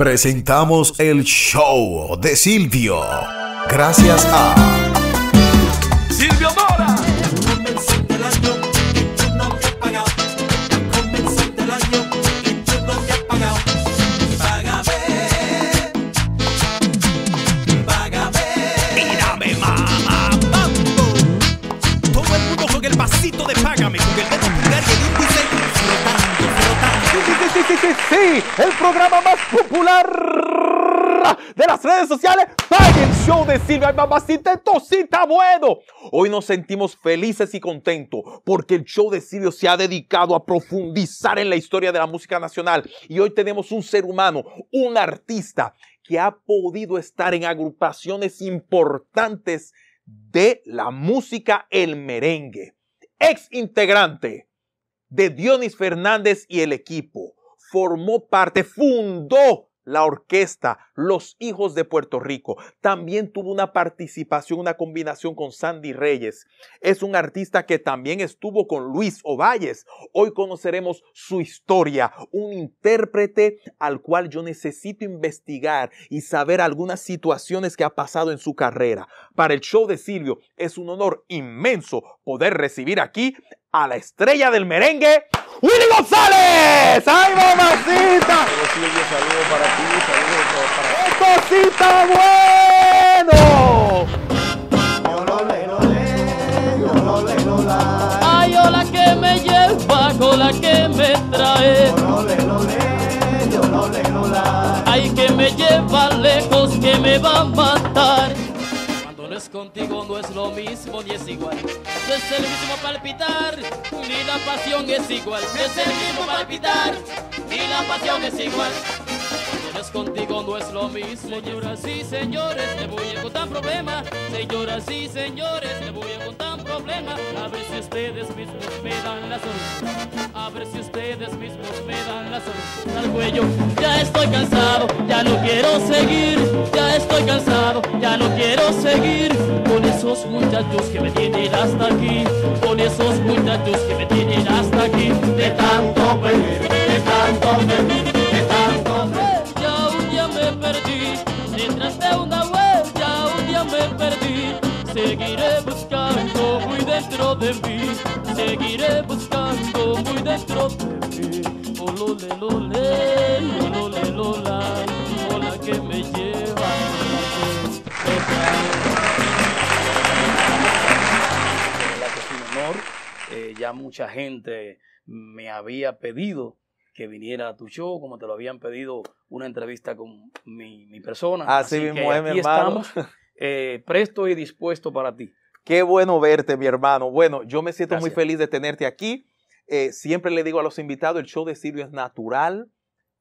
presentamos el show de Silvio. Gracias a... el programa más popular de las redes sociales. el show de Silvia Mamacita, Tosita Bueno! Hoy nos sentimos felices y contentos porque el show de Silvio se ha dedicado a profundizar en la historia de la música nacional. Y hoy tenemos un ser humano, un artista que ha podido estar en agrupaciones importantes de la música el merengue. Ex integrante de Dionis Fernández y el equipo formó parte, fundó la orquesta Los Hijos de Puerto Rico. También tuvo una participación, una combinación con Sandy Reyes. Es un artista que también estuvo con Luis Ovalles. Hoy conoceremos su historia, un intérprete al cual yo necesito investigar y saber algunas situaciones que ha pasado en su carrera. Para el show de Silvio es un honor inmenso poder recibir aquí a la estrella del merengue, Willy González. ¡Ay, mamacita! Saludos para ti, saludos para ti. cosita bueno! Ay, hola que me lleva, hola que me trae. Ay, que me lleva lejos, que me va a matar contigo no es lo mismo ni es igual. No es el mismo palpitar, ni la pasión es igual. No es el mismo palpitar, ni la pasión es igual contigo no es lo mismo. Señoras y señores, me voy a contar problema Señoras y señores, me voy a contar problema A ver si ustedes mismos me dan la solución. A ver si ustedes mismos me dan la solución al cuello. Ya estoy cansado, ya no quiero seguir. Ya estoy cansado, ya no quiero seguir. Con esos muchachos que me tienen hasta aquí. Con esos muchachos que me tienen hasta aquí. De tanto pedir, de tanto pedir. que me lleva. Eh, ya mucha gente me había pedido que viniera a tu show, como te lo habían pedido, una entrevista con mi, persona. Ah, Así, mismo es, mi hermano. Estamos, eh, presto y dispuesto para ti. Qué bueno verte, mi hermano. Bueno, yo me siento muy feliz de tenerte aquí. Eh, siempre le digo a los invitados, el show de Silvio es natural,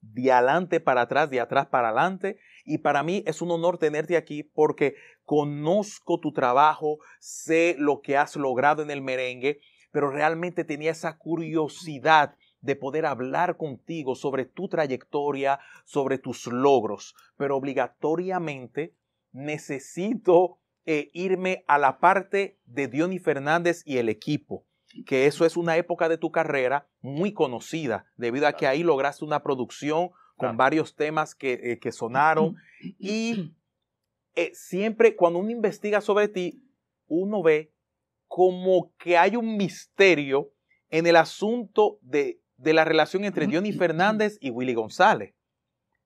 de adelante para atrás, de atrás para adelante. Y para mí es un honor tenerte aquí porque conozco tu trabajo, sé lo que has logrado en el merengue, pero realmente tenía esa curiosidad de poder hablar contigo sobre tu trayectoria, sobre tus logros. Pero obligatoriamente necesito eh, irme a la parte de Diony Fernández y el equipo que eso es una época de tu carrera muy conocida, debido a que ahí lograste una producción con varios temas que, eh, sonaron. Y eh, siempre cuando uno investiga sobre ti, uno ve como que hay un misterio en el asunto de, de la relación entre Johnny Fernández y Willy González.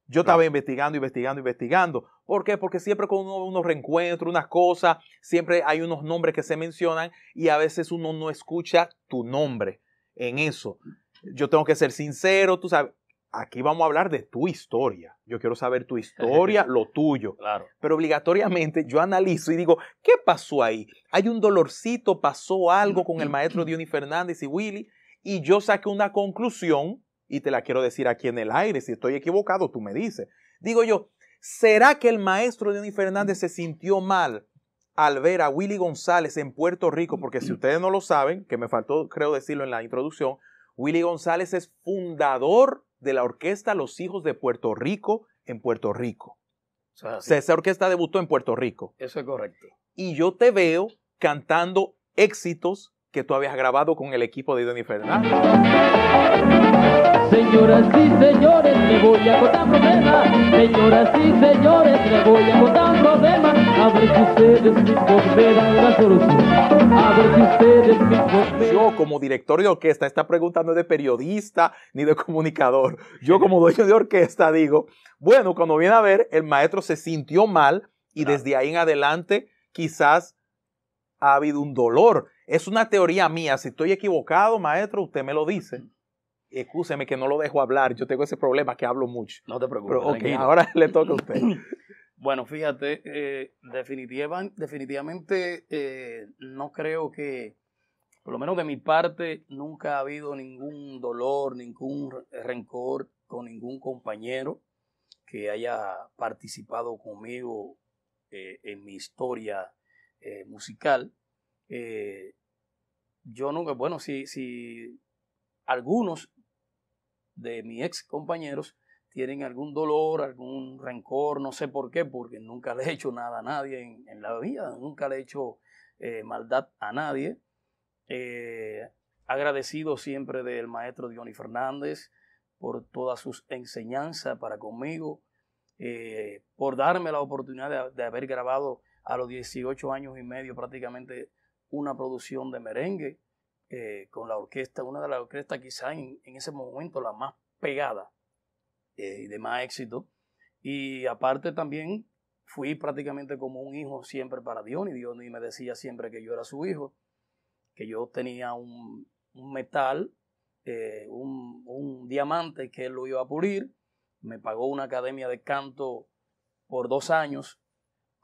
Yo estaba investigando, investigando, investigando. ¿Por qué? Porque siempre con uno, unos reencuentros, unas cosas, siempre hay unos nombres que se mencionan y a veces uno no escucha tu nombre en eso. Yo tengo que ser sincero, tú sabes, aquí vamos a hablar de tu historia. Yo quiero saber tu historia, lo tuyo. Claro. Pero obligatoriamente yo analizo y digo, ¿qué pasó ahí? Hay un dolorcito, pasó algo con el maestro Diony Fernández y Willy, y yo saqué una conclusión y te la quiero decir aquí en el aire. Si estoy equivocado, tú me dices. Digo yo, ¿Será que el maestro Johnny Fernández se sintió mal al ver a Willy González en Puerto Rico? Porque si ustedes no lo saben, que me faltó creo decirlo en la introducción, Willy González es fundador de la orquesta Los Hijos de Puerto Rico en Puerto Rico. Esa orquesta debutó en Puerto Rico. Eso es correcto. Y yo te veo cantando éxitos que tú habías grabado con el equipo de don Fernández. Señoras y señores, voy a Señoras y señores, voy a contar problemas. ustedes la solución. ustedes Yo como director de orquesta, esta pregunta no es de periodista ni de comunicador. Yo como dueño de orquesta digo, bueno, cuando viene a ver, el maestro se sintió mal y desde ahí en adelante quizás ha habido un dolor. Es una teoría mía. Si estoy equivocado, maestro, usted me lo dice. Excúseme que no lo dejo hablar. Yo tengo ese problema que hablo mucho. No te preocupes. ahora le toca a usted. bueno, fíjate, eh, definitivamente eh, no creo que, por lo menos de mi parte, nunca ha habido ningún dolor, ningún rencor con ningún compañero que haya participado conmigo eh, en mi historia eh, musical, eh, yo nunca, bueno, si, si algunos de mis ex compañeros tienen algún dolor, algún rencor, no sé por qué, porque nunca le he hecho nada a nadie en, la vida, nunca le he hecho eh, maldad a nadie. agradecido siempre del maestro Diony Fernández por todas sus enseñanzas para conmigo, por darme la oportunidad de, de haber grabado a los 18 años y medio prácticamente una producción de merengue eh, con la orquesta, una de las orquestas quizás en, ese momento la más pegada eh, y de más éxito. Y aparte también fui prácticamente como un hijo siempre para Diony. Diony me decía siempre que yo era su hijo, que yo tenía un, metal, eh, un, un diamante que él lo iba a pulir. Me pagó una academia de canto por dos años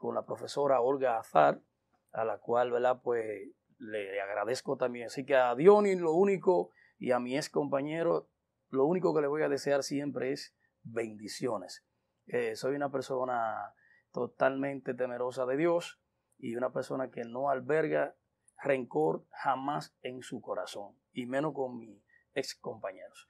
con la profesora Olga Azar, a la cual, Pues le agradezco también. Así que a Dionis lo único y a mi ex compañero, lo único que le voy a desear siempre es bendiciones. Eh, soy una persona totalmente temerosa de Dios y una persona que no alberga rencor jamás en su corazón y menos con mis ex compañeros.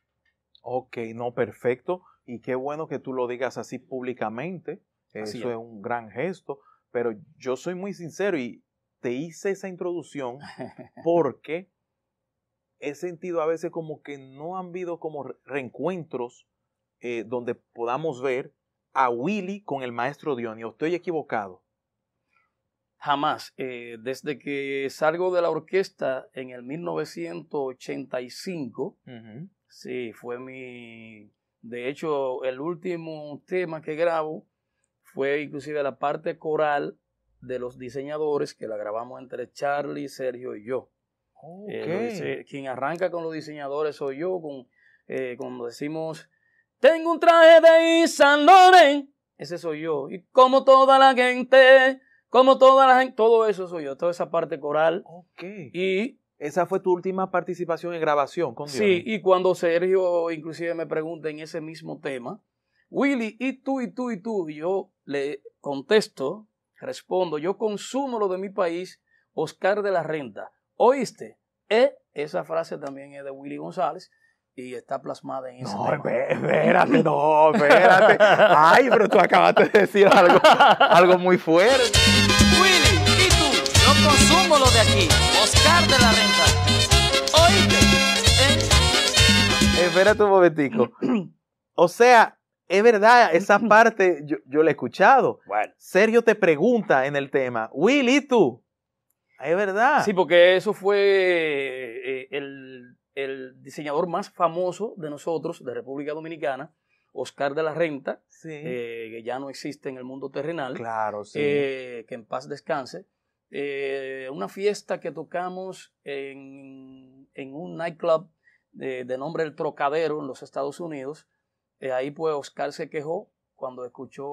Ok, no, perfecto. Y qué bueno que tú lo digas así públicamente, eso es. un gran gesto, pero yo soy muy sincero y te hice esa introducción porque he sentido a veces como que no han habido como reencuentros eh, donde podamos ver a Willy con el maestro Dionio. Estoy equivocado. Jamás. Eh, desde que salgo de la orquesta en el 1985, sí, fue mi... De hecho, el último tema que grabo fue inclusive la parte coral de los diseñadores que la grabamos entre Charlie, Sergio y yo. Eh, okay. quien arranca con los diseñadores soy yo, con, eh, cuando decimos, tengo un traje de San Loren, ese soy yo. Y como toda la gente, como toda la gente, todo eso soy yo, toda esa parte coral. Okay. Y esa fue tu última participación en grabación con Dios. Sí, y cuando Sergio inclusive me pregunta en ese mismo tema, Willy, ¿y tú, y tú, y tú? Y yo le contesto, respondo, yo consumo lo de mi país, Oscar de la Renta. ¿Oíste? Eh, esa frase también es de Willy González y está plasmada en eso No, espérate, no, espérate. Ay, pero tú acabaste de decir algo, algo muy fuerte. Willy, ¿y tú? Yo consumo lo de aquí, Oscar de la Renta. ¿Oíste? Eh. Espérate un momentico. O sea, es verdad, esa parte yo, yo la he escuchado. Bueno. Sergio te pregunta en el tema, Willy, tú. Es verdad. Sí, porque eso fue eh, el, diseñador más famoso de nosotros, de República Dominicana, Oscar de la Renta, eh, que ya no existe en el mundo terrenal. Claro, sí. Eh, que en paz descanse. una fiesta que tocamos en, un nightclub de, de nombre El Trocadero en los Estados Unidos. Eh, ahí pues Oscar se quejó cuando escuchó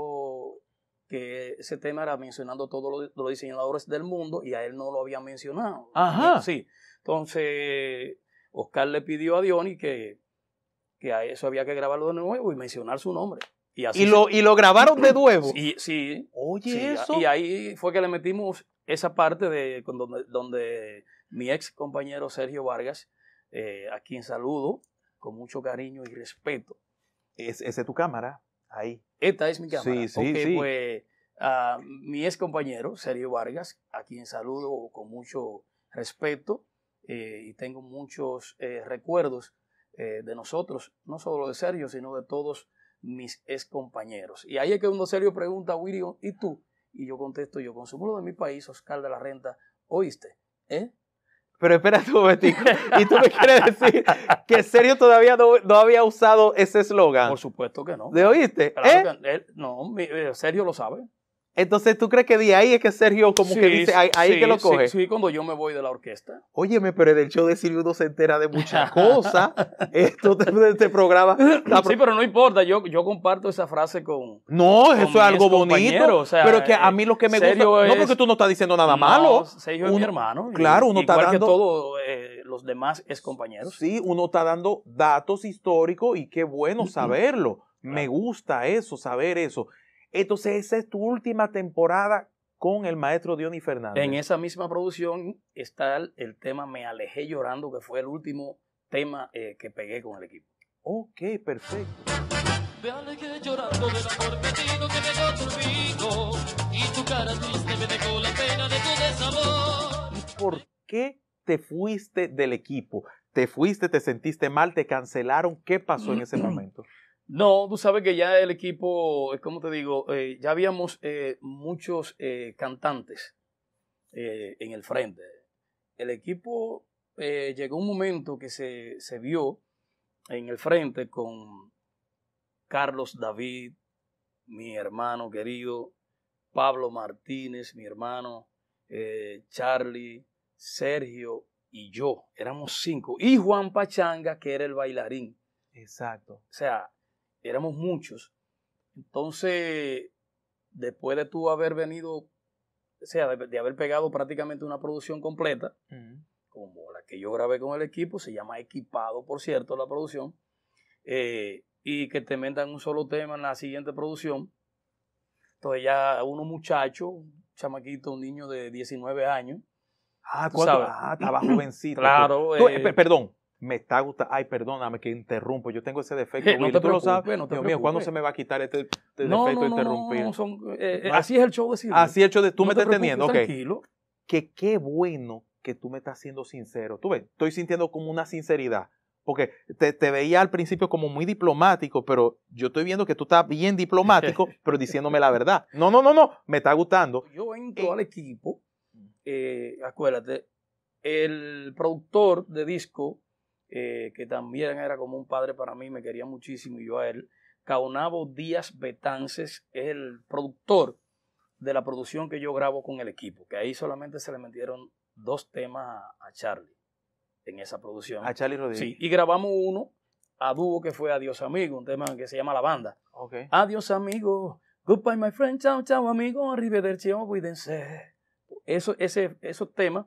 que ese tema era mencionando todos los, diseñadores del mundo y a él no lo habían mencionado. Ajá. Eh, sí. Entonces, Oscar le pidió a Diony que, que a eso había que grabarlo de nuevo y mencionar su nombre. Y, así lo, y lo grabaron de nuevo. Sí, sí. Oye, eso. Y ahí fue que le metimos esa parte de donde, mi ex compañero Sergio Vargas, eh, a quien saludo con mucho cariño y respeto, es, esa es tu cámara, ahí. Esta es mi cámara. Sí, sí, Pues, ah, mi ex compañero, Sergio Vargas, a quien saludo con mucho respeto eh, y tengo muchos eh, recuerdos eh, de nosotros, no solo de Sergio, sino de todos mis ex compañeros. Y ahí es que uno serio pregunta, William, ¿y tú? Y yo contesto, yo consumo de mi país, Oscar de la Renta, ¿oíste? ¿Eh? pero espera un momentico. ¿Y tú me quieres decir que en serio todavía no, había usado ese eslogan? Por supuesto que no. ¿De oíste? ¿Eh? Eh, no, mi, eh, serio lo sabe. Entonces, ¿tú crees que de ahí es que Sergio como que dice, ahí, que lo coge? Sí, sí, cuando yo me voy de la orquesta. Óyeme, pero el show de Silvio uno se entera de muchas cosas. Esto de este programa. Sí, pero no importa, yo, yo comparto esa frase con No, eso es algo bonito. Pero es pero que a eh, mí lo que me gusta, es, no porque tú no estás diciendo nada malo. Sergio es mi hermano. Claro, uno está dando... que todos eh, los demás es compañeros. Sí, uno está dando datos históricos y qué bueno saberlo. Me gusta eso, saber eso. Entonces, esa es tu última temporada con el maestro Diony Fernández. En esa misma producción está el, tema Me alejé llorando, que fue el último tema eh, que pegué con el equipo. Ok, perfecto. Me la pena de por qué te fuiste del equipo? ¿Te fuiste, te sentiste mal, te cancelaron? ¿Qué pasó en ese momento? No, tú sabes que ya el equipo, eh, como te digo, eh, ya habíamos eh, muchos cantantes en el frente. El equipo llegó un momento que se, se, vio en el frente con Carlos David, mi hermano querido, Pablo Martínez, mi hermano, Charlie, Sergio y yo. Éramos cinco. Y Juan Pachanga, que era el bailarín. Exacto. O sea, éramos muchos. Entonces, después de tú haber venido, o sea, de, haber pegado prácticamente una producción completa, como la que yo grabé con el equipo, se llama Equipado, por cierto, la producción, eh, y que te metan un solo tema en la siguiente producción. Entonces ya uno muchacho, un chamaquito, un niño de 19 años, ah, ah, estaba jovencito. Claro. Eh, eh, perdón, me está gustando. Ay, perdóname que interrumpo. Yo tengo ese defecto. Eh, no Dios mío, ¿cuándo se me va a quitar este, este defecto de interrumpir? Eh, eh, ah, así es el show de Así es el de tú me estás entendiendo. Tranquilo. Que qué bueno que tú me estás siendo sincero. Tú ves, estoy sintiendo como una sinceridad. Porque te, veía al principio como muy diplomático, pero yo estoy viendo que tú estás bien diplomático, pero diciéndome la verdad. No, no, no, no, me está gustando. Yo entro al equipo, mm. acuérdate, el productor de disco eh, que también era como un padre para mí, me quería muchísimo y yo a él. Caonabo Díaz Betances es el productor de la producción que yo grabo con el equipo, que ahí solamente se le metieron dos temas a, Charlie en esa producción. A Charlie Rodríguez. Sí, y grabamos uno a dúo que fue Adiós Amigo, un tema que se llama La Banda. Okay. Adiós Amigo, goodbye my friend, chao, chao amigo, arrivederci, oh, cuídense. Eso, ese, esos temas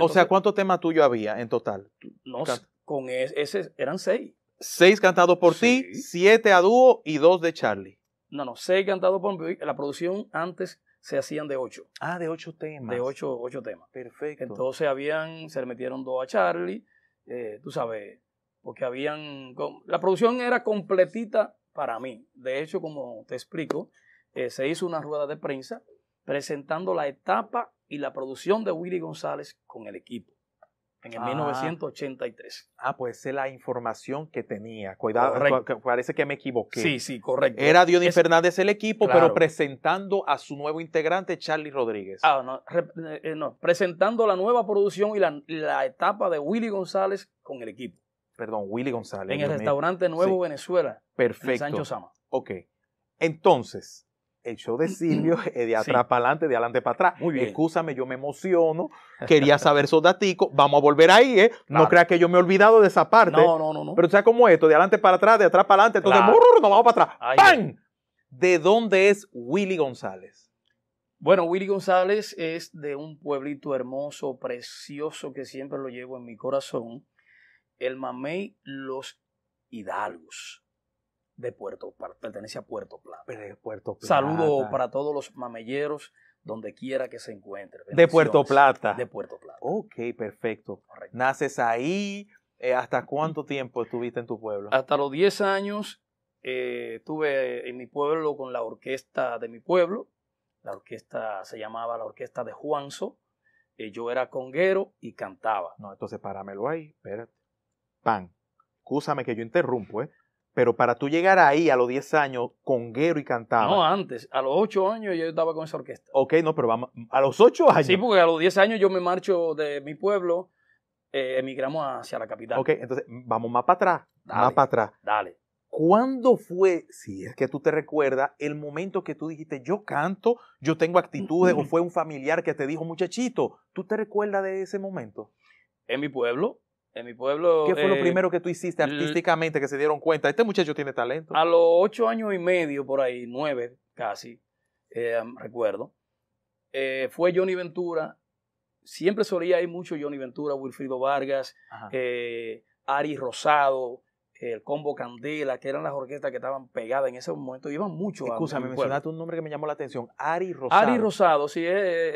o sea, ¿cuántos temas tuyos había en total? No, con ese eran seis. Seis cantados por ti, siete a dúo y dos de Charlie. No, no, seis cantados por mí. La producción antes se hacían de ocho. Ah, de ocho temas. De ocho, temas. Perfecto. Entonces habían, se le metieron dos a Charlie, eh, tú sabes, porque habían, la producción era completita para mí. De hecho, como te explico, eh, se hizo una rueda de prensa presentando la etapa y la producción de Willy González con el equipo en el 1983. Ah. ah, pues es la información que tenía. Cuidado, parece que me equivoqué. Sí, sí, correcto. Era Dionis Fernández el equipo, pero presentando a su nuevo integrante, Charlie Rodríguez. Ah, no, eh, no presentando la nueva producción y la, etapa de Willy González con el equipo. Perdón, Willy González. En el restaurante Nuevo Venezuela. Perfecto. En Sancho Sama. Ok. Entonces, el show de Silvio es eh, de atrás para adelante, de adelante para atrás. Muy bien. Excúsame, yo me emociono. Quería saber esos daticos. Vamos a volver ahí, ¿eh? No creas que yo me he olvidado de esa parte. No, no, no. no. Pero sea como esto, de adelante para atrás, de atrás para adelante. Entonces, claro. vamos para atrás. ¿De dónde es Willy González? Bueno, Willy González es de un pueblito hermoso, precioso, que siempre lo llevo en mi corazón. El Mamey Los Hidalgos de Puerto pertenece a Puerto Plata. De Puerto Saludo para todos los mamelleros donde quiera que se encuentre. De Puerto Plata. De Puerto Plata. Ok, perfecto. Naces ahí. Eh, ¿Hasta cuánto tiempo estuviste en tu pueblo? Hasta los 10 años eh, estuve en mi pueblo con la orquesta de mi pueblo. La orquesta se llamaba la Orquesta de Juanzo. Eh, yo era conguero y cantaba. No, entonces páramelo ahí. Espérate. Pan. Excúsame que yo interrumpo, ¿eh? Pero para tú llegar ahí a los 10 años, con guero y cantaba. No, antes, a los 8 años yo estaba con esa orquesta. Ok, no, pero vamos, a los 8 años. Sí, porque a los 10 años yo me marcho de mi pueblo, eh, emigramos hacia la capital. Ok, entonces vamos más para atrás, más para atrás. Dale. ¿Cuándo fue, si es que tú te recuerdas, el momento que tú dijiste, yo canto, yo tengo actitudes, o fue un familiar que te dijo, muchachito, ¿tú te recuerdas de ese momento? En mi pueblo, mi pueblo. ¿Qué fue lo eh, primero que tú hiciste artísticamente que se dieron cuenta? Este muchacho tiene talento. A los ocho años y medio, por ahí, nueve casi, eh, recuerdo, eh, fue Johnny Ventura. Siempre solía ir mucho Johnny Ventura, Wilfrido Vargas, Ari Rosado, el Combo Candela, que eran las orquestas que estaban pegadas en ese momento, iban mucho Escúchame, mencionaste un nombre que me llamó la atención, Ari Rosado. Ari Rosado, sí, es,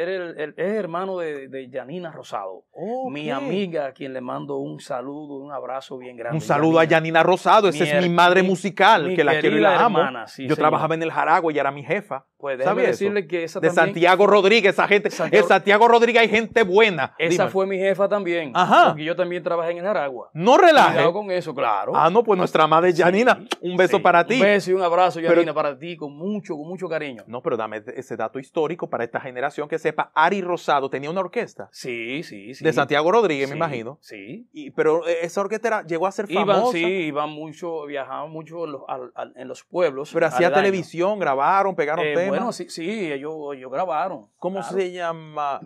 hermano de, de Janina Rosado, mi amiga, a quien le mando un saludo, un abrazo bien grande. Un saludo a Yanina Rosado, esa es mi madre musical, que la quiero y la amo. Yo trabajaba en el Jaragua y era mi jefa. Pues déjame decirle que esa De Santiago Rodríguez, esa gente, Santiago, en Santiago Rodríguez hay gente buena. Esa fue mi jefa también, Ajá. porque yo también trabajé en el Jaragua. No relaje. con eso, claro. Ah, no, pues nuestra madre Janina, un beso para ti. Un beso y un abrazo, Janina, para ti, con mucho, con mucho cariño. No, pero dame ese dato histórico para esta generación que sepa, Ari Rosado tenía una orquesta. Sí, sí, sí. De Santiago Rodríguez, me imagino. Sí. Y, pero eh, esa orquesta llegó a ser famosa. sí, iban mucho, viajaban mucho en los, pueblos. Pero hacía televisión, grabaron, pegaron eh, temas. Bueno, sí, sí, ellos, grabaron. ¿Cómo se llama?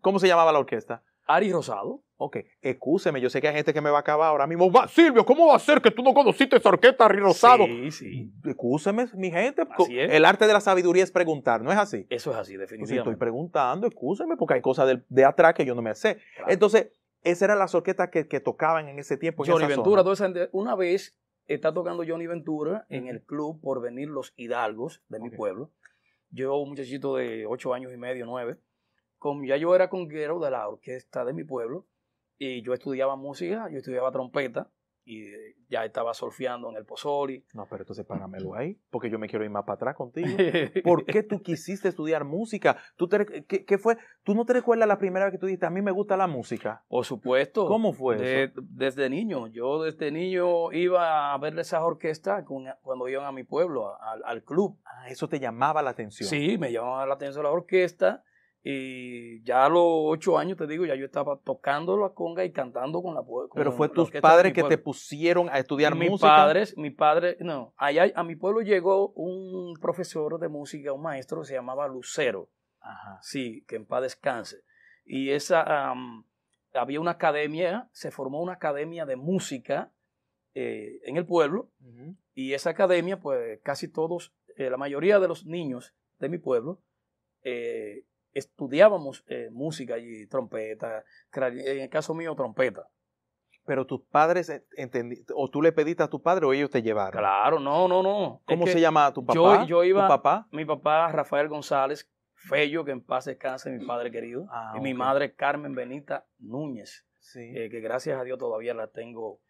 ¿Cómo se llamaba la orquesta? Ari Rosado. Ok, escúseme, yo sé que hay gente que me va a acabar ahora mismo. Silvio, ¿cómo va a ser que tú no conociste esa orquesta rosado? Sí, sí. Mm, excúseme, mi gente. El arte de la sabiduría es preguntar, ¿no es así? Eso es así, pues definitivamente. Si estoy preguntando, escúseme, porque hay cosas de, atrás que yo no me sé. Entonces, esa era las orquestas que, tocaban en ese tiempo. Johnny Ventura, una vez está tocando Johnny Ventura en el club por venir los Hidalgos de mi pueblo. Yo, un muchachito de ocho años y medio, nueve, Con, ya yo era conguero de la orquesta de mi pueblo y yo estudiaba música, yo estudiaba trompeta y eh, ya estaba solfeando en el Pozoli. No, pero entonces páramelo ahí, porque yo me quiero ir más para atrás contigo. ¿Por qué tú quisiste estudiar música? ¿Tú fue? ¿Tú no te recuerdas la primera vez que tú dijiste, a mí me gusta la música? Por supuesto. ¿Cómo fue Desde niño. Yo desde niño iba a ver esas orquestas cuando iban a mi pueblo, al, club. Ah, eso te llamaba la atención. Sí, me llamaba la atención la orquesta y ya a los ocho años, te digo, ya yo estaba tocando la conga y cantando con la Pero fue tus padres que te pusieron a estudiar música. Mis padres, mi padre, no. Allá a mi pueblo llegó un profesor de música, un maestro que se llamaba Lucero. Ajá. Sí, que en paz descanse. Y esa, había una academia, se formó una academia de música eh, en el pueblo. Y esa academia, pues casi todos, eh, la mayoría de los niños de mi pueblo, eh, estudiábamos eh, música y trompeta, en el caso mío, trompeta. Pero tus padres, o tú le pediste a tu padre o ellos te llevaron. Claro, no, no, no. ¿Cómo se llamaba tu papá? Yo, iba, papá? Mi papá, Rafael González, Fello, que en paz descanse, mi padre querido. Ah, y mi madre, Carmen Benita Núñez, eh, que gracias a Dios todavía la tengo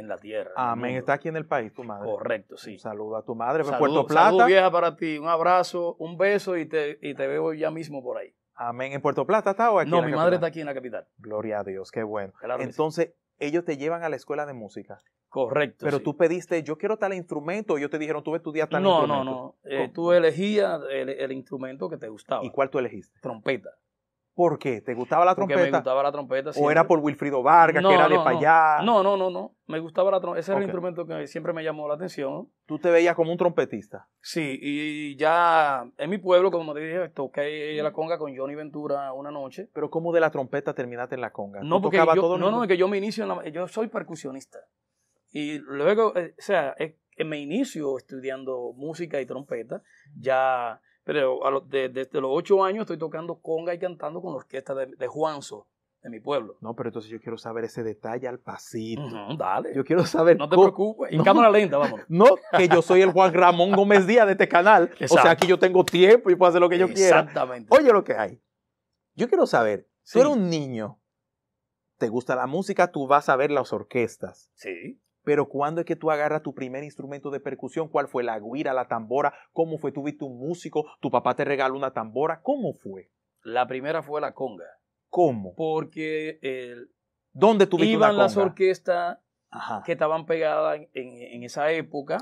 en la tierra. Amén. Está aquí en el país tu madre. Correcto, sí. Saluda a tu madre. en Puerto Plata. Saludo vieja para ti. Un abrazo, un beso y te, y te veo ya mismo por ahí. Amén. ¿En Puerto Plata está o aquí? No, mi madre está aquí en la capital. Gloria a Dios, qué bueno. Entonces, ellos te llevan a la escuela de música. Correcto. Pero tú pediste, yo quiero tal instrumento, ellos te dijeron, tú estudias tal no, instrumento. No, no, eh, no. tú elegías el, el, instrumento que te gustaba. ¿Y cuál tú elegiste? Trompeta. ¿Por qué? ¿Te gustaba la trompeta? me gustaba la trompeta. ¿O era por Wilfrido Vargas, que era de no, no. payá? No, no, no, no. Me gustaba la trompeta. Ese era el instrumento que siempre me llamó la atención. Tú te veías como un trompetista. Sí, y ya en mi pueblo, como te dije, toqué la mm. conga con Johnny Ventura una noche. Pero ¿cómo de la trompeta terminaste en la conga? No, porque no, es que yo me inicio en la- yo soy percusionista. Y luego, eh, o sea, me inicio estudiando música y trompeta. Ya pero desde los ocho años estoy tocando conga y cantando con la orquesta de, Juanzo, de mi pueblo. No, pero entonces yo quiero saber ese detalle al pasito. No, dale. Yo quiero saber. No te preocupes. En cámara lenta, vamos. No, que yo soy el Juan Ramón Gómez Díaz de este canal. O sea, aquí yo tengo tiempo y puedo hacer lo que yo quiera. Exactamente. Oye, lo que hay. Yo quiero saber, si tú eres un niño, te gusta la música, tú vas a ver las orquestas. Sí. Pero ¿cuándo es que tú agarras tu primer instrumento de percusión, ¿cuál fue la guira, la tambora? ¿Cómo fue? ¿Tuviste un músico? ¿Tu papá te regaló una tambora? ¿Cómo fue? La primera fue la conga. ¿Cómo? Porque el, ¿Dónde tuviste una conga? las orquestas que estaban pegadas en, esa época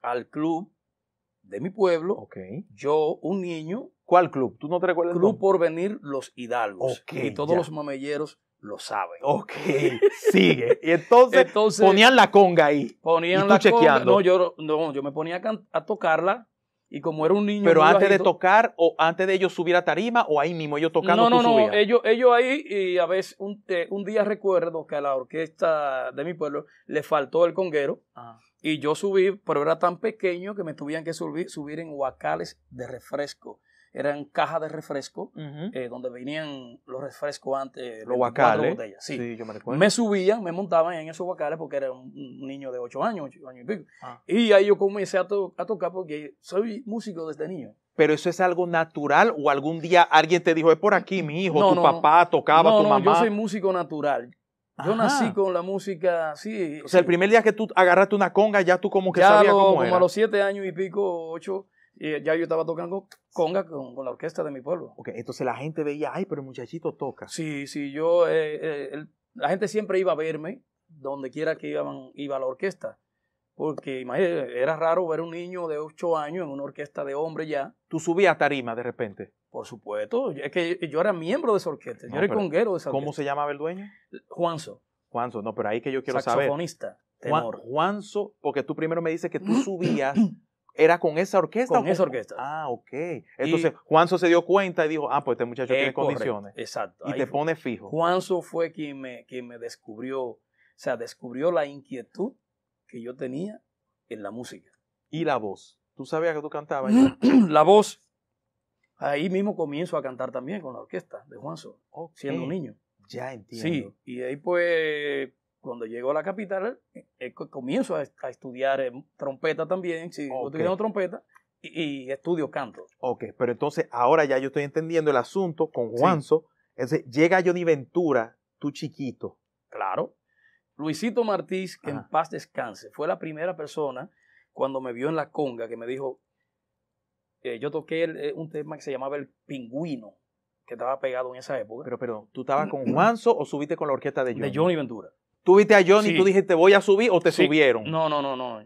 al club de mi pueblo. Yo, un niño. ¿Cuál club? ¿Tú no te recuerdas? Club por venir Los Hidalgos. y todos los mamelleros lo saben. Ok, sigue. Y entonces, ponían la conga ahí. Ponían la chequeando. Conga. No, yo, no, yo me ponía a, tocarla y como era un niño. Pero antes de tocar, o antes de ellos subir a tarima, o ahí mismo ellos tocando. No, no, no. Ellos, ellos ahí, y a veces un, día recuerdo que a la orquesta de mi pueblo le faltó el conguero. Ah. Y yo subí, pero era tan pequeño que me tuvieron que subir, subir en huacales de refresco eran cajas de refresco, eh, donde venían los refrescos antes, los guacales. Sí. yo me recuerdo. Me subían, me montaban en esos guacales porque era un, niño de 8 años, 8 años y pico. Ah. Y ahí yo comencé a, a tocar porque soy músico desde niño pero eso es algo natural o algún día alguien te dijo, es por aquí, mi hijo, tu papá tocaba, tu mamá. No, yo soy músico natural. Yo nací con la música, sí. O sea, el primer día que tú agarraste una conga, ya tú como que sabías sabías cómo como a los siete años y pico, ocho, y ya yo estaba tocando conga con, la orquesta de mi pueblo. Ok, entonces la gente veía, ay, pero el muchachito toca. Sí, sí, yo, eh, eh, la gente siempre iba a verme, donde quiera que iba la orquesta. Porque imagínate, era raro ver un niño de 8 años en una orquesta de hombre ya. ¿Tú subías a tarima de repente? Por supuesto, es que yo era miembro de esa orquesta, yo era conguero de esa orquesta. ¿Cómo se llamaba el dueño? Juanzo. Juanzo, no, pero ahí que yo quiero saber. Saxofonista, Juanzo, porque tú primero me dices que tú subías ¿Era con esa orquesta? Con esa orquesta. Ah, ok. Entonces, Juanzo se dio cuenta y dijo, ah, pues este muchacho tiene condiciones. Exacto. Y te pone fijo. Juanzo fue quien me, me descubrió, o sea, descubrió la inquietud que yo tenía en la música. Y la voz. ¿Tú sabías que tú cantabas? la voz. Ahí mismo comienzo a cantar también con la orquesta de Juanzo, siendo un niño. Ya entiendo. Sí, y ahí pues cuando llego a la capital, comienzo a, estudiar eh, trompeta también, si estoy estudiando trompeta y, estudio canto. Ok, pero entonces ahora ya yo estoy entendiendo el asunto con Juanzo. llega Johnny Ventura, tú chiquito. Claro. Luisito Martíz, que en paz descanse, fue la primera persona cuando me vio en la conga que me dijo, eh, yo toqué eh, un tema que se llamaba El Pingüino, que estaba pegado en esa época. Pero perdón, ¿tú estabas mm, con mm. Juanzo o subiste con la orquesta De Johnny Ventura. Tú viste a Johnny y tú dijiste, voy a subir o te subieron. No, no, no, no.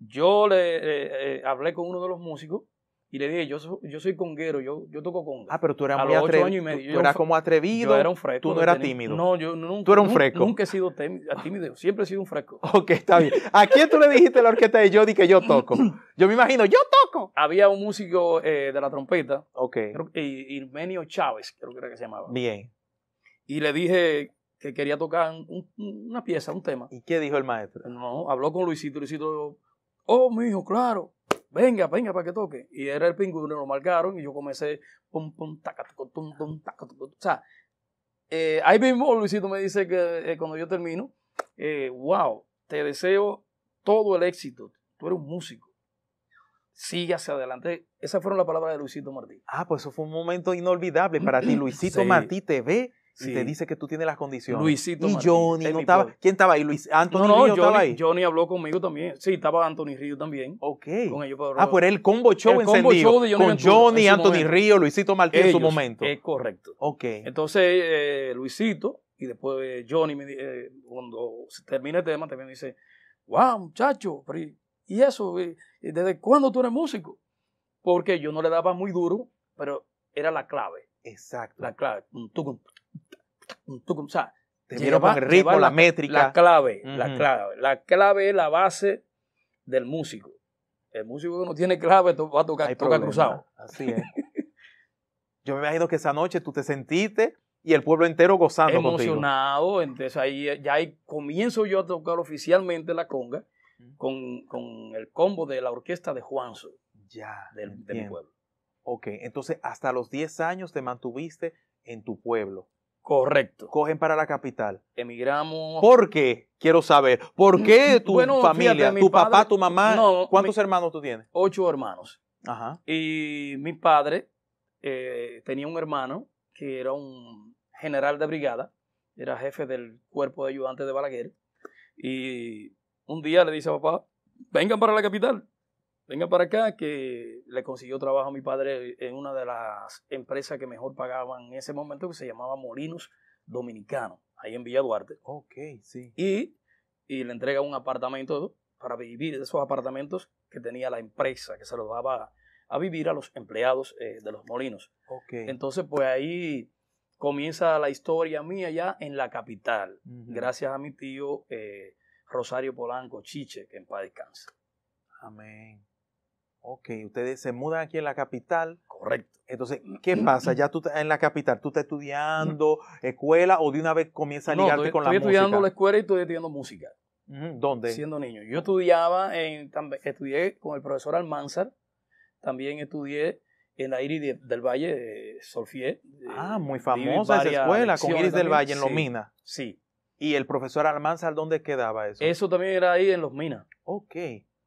Yo le eh, eh, hablé con uno de los músicos y le dije, yo, soy, yo soy conguero, yo, yo toco conga. Ah, pero tú eras a muy atrevido. Tú, tú como atrevido. era un fresco. Tú no eras tímido. No, yo nunca. Tú eras un fresco. Nunca he sido tímido, siempre he sido un fresco. Ok, está bien. ¿A quién tú le dijiste a la orquesta de Johnny que yo toco? Yo me imagino, yo toco. Había un músico eh, de la trompeta. Ok. Irmenio Chávez, creo que era que se llamaba. Bien. Y le dije, que quería tocar una pieza, un tema. ¿Y qué dijo el maestro? No, habló con Luisito. Luisito dijo, oh, mi hijo, claro, venga, venga para que toque. Y era el pingüino, lo marcaron y yo comencé, pum, pum, taca, tum, taca, O sea, eh, ahí mismo Luisito me dice que eh, cuando yo termino, eh, wow, te deseo todo el éxito. Tú eres un músico. Sigue hacia adelante. Esas fueron las palabras de Luisito Martí. Ah, pues eso fue un momento inolvidable para ti. Luisito Martí te ve si te dice que tú tienes las condiciones. Luisito. Y Johnny ¿Quién estaba ahí? Luis Anthony estaba ahí. Johnny habló conmigo también. Sí, estaba Anthony Río también. Ok. Con ellos, ah, pues el combo show el Combo show de Johnny con Johnny, Anthony Río, Luisito Martínez en su momento. Es correcto. Ok. Entonces, eh, Luisito, y después eh, Johnny, eh, cuando termina el tema, también me dice: Wow, muchacho, y, eso, ¿desde cuándo tú eres músico? Porque yo no le daba muy duro, pero era la clave. Exacto. La clave te con el ritmo, la, métrica. La clave, la clave. La clave es la base del músico. El músico que no tiene clave va a tocar, toca cruzado. Así es. Yo me imagino que esa noche tú te sentiste y el pueblo entero gozando Emocionado, entonces ahí ya ahí comienzo yo a tocar oficialmente la conga con, el combo de la orquesta de Juanzo. Ya. Del, pueblo. Ok, entonces hasta los 10 años te mantuviste en tu pueblo. Correcto. Cogen para la capital. Emigramos. ¿Por qué? Quiero saber. ¿Por qué mm, tu familia, tu papá, tu mamá? ¿Cuántos hermanos tú tienes? Ocho hermanos. Ajá. Y mi padre eh, tenía un hermano que era un general de brigada, era jefe del cuerpo de ayudantes de Balaguer. Y un día le dice a papá, vengan para la capital venga para acá, que le consiguió trabajo a mi padre en una de las empresas que mejor pagaban en ese momento, que se llamaba Molinos Dominicano, ahí en Villa Duarte. Ok, sí. Y, y le entrega un apartamento para vivir de esos apartamentos que tenía la empresa, que se los daba a vivir a los empleados eh, de los molinos. Okay. Entonces, pues ahí comienza la historia mía ya en la capital, gracias a mi tío eh, Rosario Polanco Chiche, que en paz descansa. Amén. Ok, ustedes se mudan aquí en la capital. Correcto. Entonces, ¿qué pasa? Ya tú en la capital, tú estás estudiando escuela o de una vez comienzas a ligarte con la música. Estoy estudiando la escuela y estoy estudiando música. ¿Dónde? Siendo niño. Yo estudiaba, en, estudié con el profesor Almanzar, también estudié en la Iris del Valle, de Solfier. Ah, muy famosa esa escuela, con Iris del Valle en Los Minas. Sí. ¿Y el profesor Almanzar dónde quedaba eso? Eso también era ahí en Los Minas. Ok.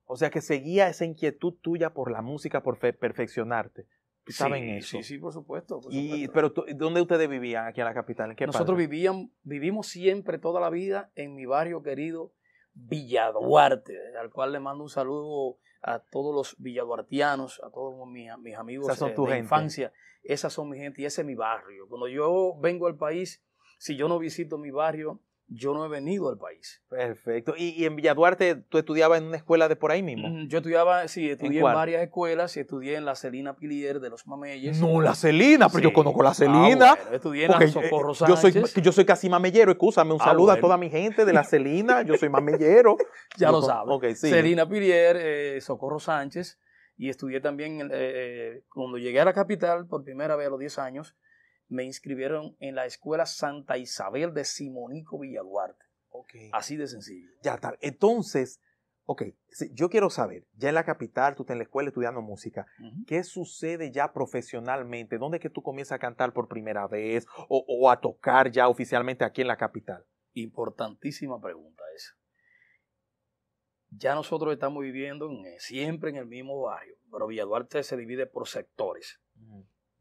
O sea que seguía esa inquietud tuya por la música, por perfeccionarte. ¿Saben eso? Sí, sí, por supuesto. y, Pero ¿dónde ustedes vivían aquí en la capital? Nosotros vivíamos vivimos siempre toda la vida en mi barrio querido Villaduarte, al cual le mando un saludo a todos los villaduartianos, a todos mis, amigos son tu de infancia. Esas son mi gente y ese es mi barrio. Cuando yo vengo al país, si yo no visito mi barrio, yo no he venido al país. Perfecto. ¿Y, en Villaduarte tú estudiabas en una escuela de por ahí mismo? Mm, yo estudiaba, sí, estudié en, varias escuelas y estudié en la Celina Pilier de los Mameyes. No, la Celina, pero yo conozco la ah, Celina. estudié en eh, Socorro Sánchez. Yo soy, yo soy casi mamellero, escúchame, un ah, saludo a toda mi gente de la Celina, yo soy mamellero. ya lo sabes. sí. Celina Pilier, eh, Socorro Sánchez, y estudié también, eh, cuando llegué a la capital por primera vez a los 10 años, me inscribieron en la escuela Santa Isabel de Simónico Villaduarte. Así de sencillo. Ya está. Entonces, ok, yo quiero saber, ya en la capital, tú estás en la escuela estudiando música, ¿qué sucede ya profesionalmente? ¿Dónde es que tú comienzas a cantar por primera vez o, a tocar ya oficialmente aquí en la capital? Importantísima pregunta esa ya nosotros estamos viviendo eh, siempre en el mismo barrio, pero Villaduarte se divide por sectores.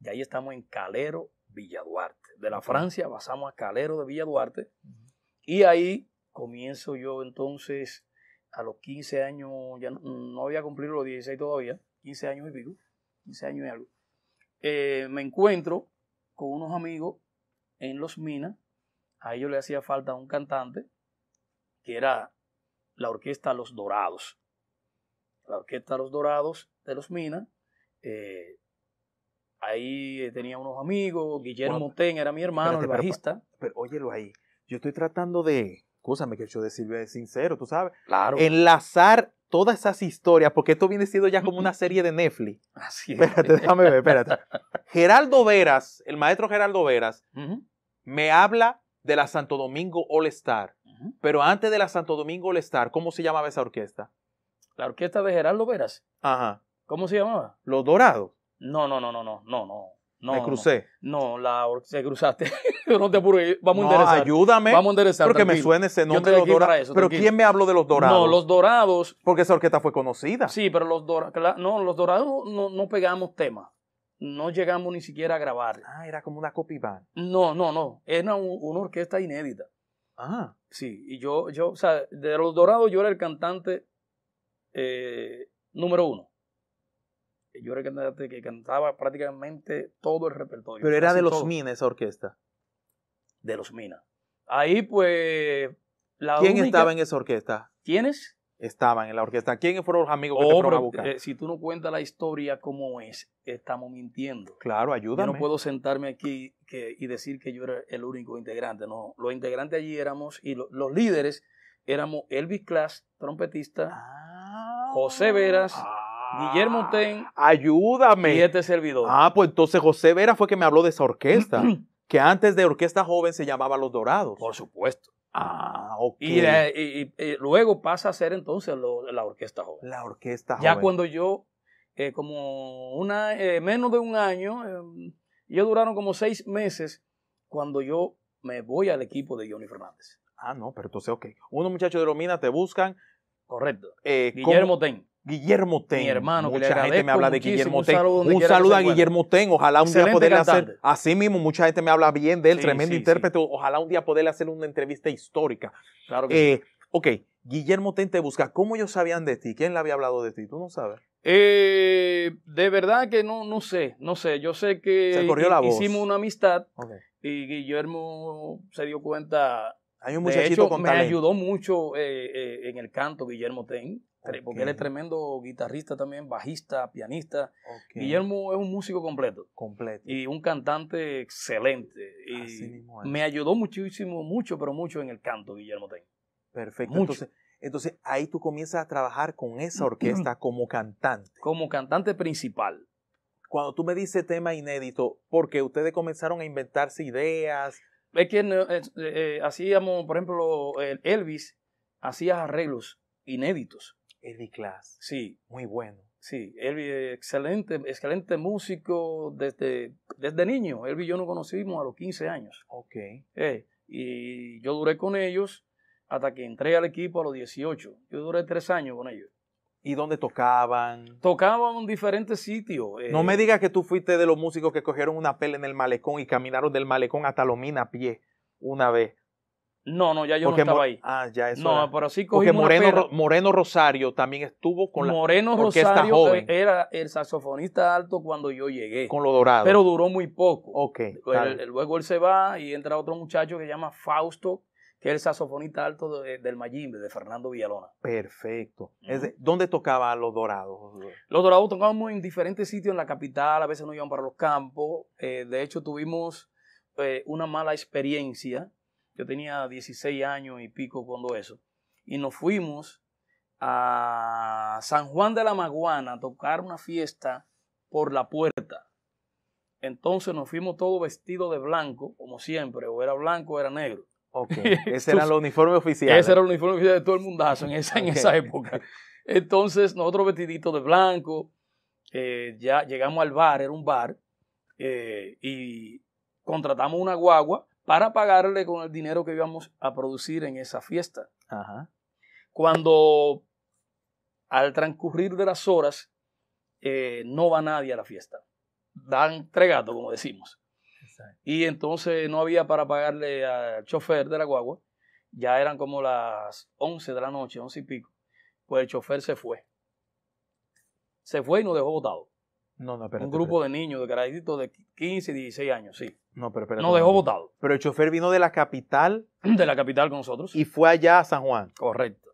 Y ahí estamos en Calero Villaduarte. De la Francia pasamos a Calero de Villaduarte y ahí comienzo yo entonces a los 15 años, ya no, había cumplido los 16 todavía, 15 años y pico, 15 años y algo. Eh, me encuentro con unos amigos en Los Minas, a ellos le hacía falta un cantante que era la orquesta Los Dorados. La orquesta Los Dorados de Los Minas eh, Ahí tenía unos amigos, Guillermo bueno, era mi hermano, el bajista. Pero, óyelo ahí, yo estoy tratando de, escúchame que yo de sincero, tú sabes. Enlazar todas esas historias, porque esto viene siendo ya como una serie de Netflix. Así es. Espérate, déjame ver, espérate. Geraldo Veras, el maestro Geraldo Veras, me habla de la Santo Domingo All Star. Pero antes de la Santo Domingo All Star, ¿cómo se llamaba esa orquesta? La orquesta de Geraldo Veras. Ajá. ¿Cómo se llamaba? Los Dorados. No, no, no, no, no, no, no. me crucé. No, la se cruzaste. no te apures, vamos a enderezar. Ayúdame. Vamos a enderezar. Porque que me suene ese nombre de los dorados. pero ¿quién me habló de los dorados? No, los dorados. Porque esa orquesta fue conocida. Sí, pero los dorados. No, los dorados no, no pegamos tema. No llegamos ni siquiera a grabar. Ah, era como una copy band. No, no, no. Era una orquesta inédita. Ah. Sí, y yo, yo, o sea, de los dorados yo era el cantante eh, número uno yo era cantante que cantaba prácticamente todo el repertorio. Pero era de los Minas, esa orquesta. De los Mina. Ahí pues... La ¿Quién estaba en esa orquesta? ¿Quiénes? Estaban en la orquesta. ¿Quiénes fueron los amigos que oh, te fueron a buscar? Eh, si tú no cuentas la historia como es, estamos mintiendo. Claro, ayúdame. Yo no puedo sentarme aquí y decir que yo era el único integrante. No, los integrantes allí éramos, y los líderes éramos Elvis Class, trompetista, ah. José Veras, ah. Guillermo ah, Ten. Ayúdame. Y este servidor. Ah, pues entonces José Vera fue que me habló de esa orquesta, que antes de Orquesta Joven se llamaba Los Dorados. Por supuesto. Ah, ok. Y, eh, luego pasa a ser entonces la Orquesta Joven. La Orquesta Joven. Ya cuando yo, eh, como una, eh, menos de un año, em, yo duraron como seis meses cuando yo me voy al equipo de Johnny Fernández. Ah, no, pero entonces, ok. Unos muchachos de Romina te buscan. Correcto. Guillermo Ten. Guillermo Ten. hermano, mucha gente me habla de Guillermo Ten. Un saludo, a Guillermo Ten. Ojalá un día poderle hacer, así mismo, mucha gente me habla bien de él, tremendo intérprete. Ojalá un día poderle hacer una entrevista histórica. Claro que eh, Ok, Guillermo Ten te busca. ¿Cómo ellos sabían de ti? ¿Quién le había hablado de ti? Tú no sabes. Eh, de verdad que no, no sé, no sé. Yo sé que hicimos una amistad y Guillermo se dio cuenta. Hay un de hecho, me ayudó mucho eh, en el canto Guillermo Ten porque él es tremendo guitarrista también, bajista, pianista. Guillermo es un músico completo. Completo. Y un cantante excelente. Y me ayudó muchísimo, mucho, pero mucho en el canto, Guillermo Ten. Perfecto. Entonces, ahí tú comienzas a trabajar con esa orquesta como cantante. Como cantante principal. Cuando tú me dices tema inédito, porque ustedes comenzaron a inventarse ideas. Es que eh, eh, hacíamos, por ejemplo, Elvis hacía arreglos inéditos. Elvi Class, Sí. Muy bueno. Sí, Elvi eh, excelente, excelente músico desde, desde niño. Elvi y yo nos conocimos a los 15 años. Ok. Eh, y yo duré con ellos hasta que entré al equipo a los 18. Yo duré tres años con ellos. ¿Y dónde tocaban? Tocaban en diferentes sitios. Eh. No me digas que tú fuiste de los músicos que cogieron una pela en el malecón y caminaron del malecón hasta Lomina a pie una vez. No, no, ya yo no estaba ahí. Ah, ya eso. No, pero sí Porque Moreno, Moreno, Rosario también estuvo con Moreno la Moreno Rosario eh, era el saxofonista alto cuando yo llegué. Con lo dorado. Pero duró muy poco. Ok. luego él se va y entra otro muchacho que se llama Fausto, que es el saxofonista alto del Mayimbe, de Fernando Villalona. Perfecto. ¿Dónde tocaba los dorados? Los dorados tocábamos en diferentes sitios en la capital, a veces nos iban para los campos. Eh, de hecho, tuvimos eh, una mala experiencia yo tenía 16 años y pico cuando eso. Y nos fuimos a San Juan de la Maguana a tocar una fiesta por la puerta. Entonces nos fuimos todos vestidos de blanco, como siempre, o era blanco o era negro. Ok, ese era el uniforme oficial. Ese era el uniforme oficial de todo el mundazo en esa, en esa época. Entonces nosotros vestiditos de blanco, eh, ya llegamos al bar, era un bar, eh, y contratamos una guagua para pagarle con el dinero que íbamos a producir en esa fiesta. Cuando al transcurrir de las horas eh, no va nadie a la fiesta, dan tregato, como decimos. Y entonces no había para pagarle al chofer de la guagua, ya eran como las 11 de la noche, 11 y pico, pues el chofer se fue. Se fue y nos dejó votado. No, no, Un grupo de niños, de caraditos de 15, 16 años, sí. No, pero No dejó votado. Pero el chofer vino de la capital. De la capital con nosotros. Y fue allá a San Juan. Correcto.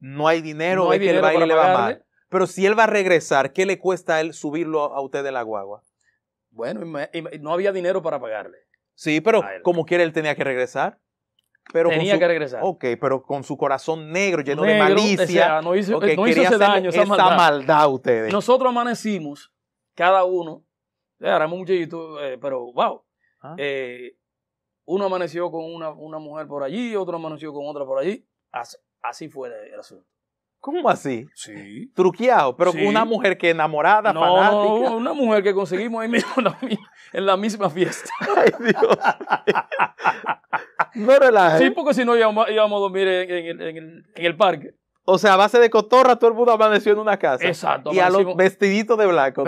No hay dinero, Pero si él va a regresar, ¿qué le cuesta a él subirlo a usted de la guagua? Bueno, no había dinero para pagarle. Sí, pero como quiere él tenía que regresar. Pero tenía que regresar. Ok, pero con su corazón negro, lleno de malicia. no hizo, daño, esa, maldad. a ustedes. Nosotros amanecimos, cada uno, eh, un eh, pero wow, eh, uno amaneció con una, mujer por allí, otro amaneció con otra por allí. Así, fue el asunto. ¿Cómo así? Sí. Truqueado, pero con una mujer que enamorada, fanática. No, una mujer que conseguimos ahí mismo en la, misma fiesta. Ay, Dios. no Sí, porque si no íbamos, a dormir en, el, el parque. O sea, a base de cotorra, todo el mundo amaneció en una casa. Exacto. Y a de blanco. Vestidito de blanco.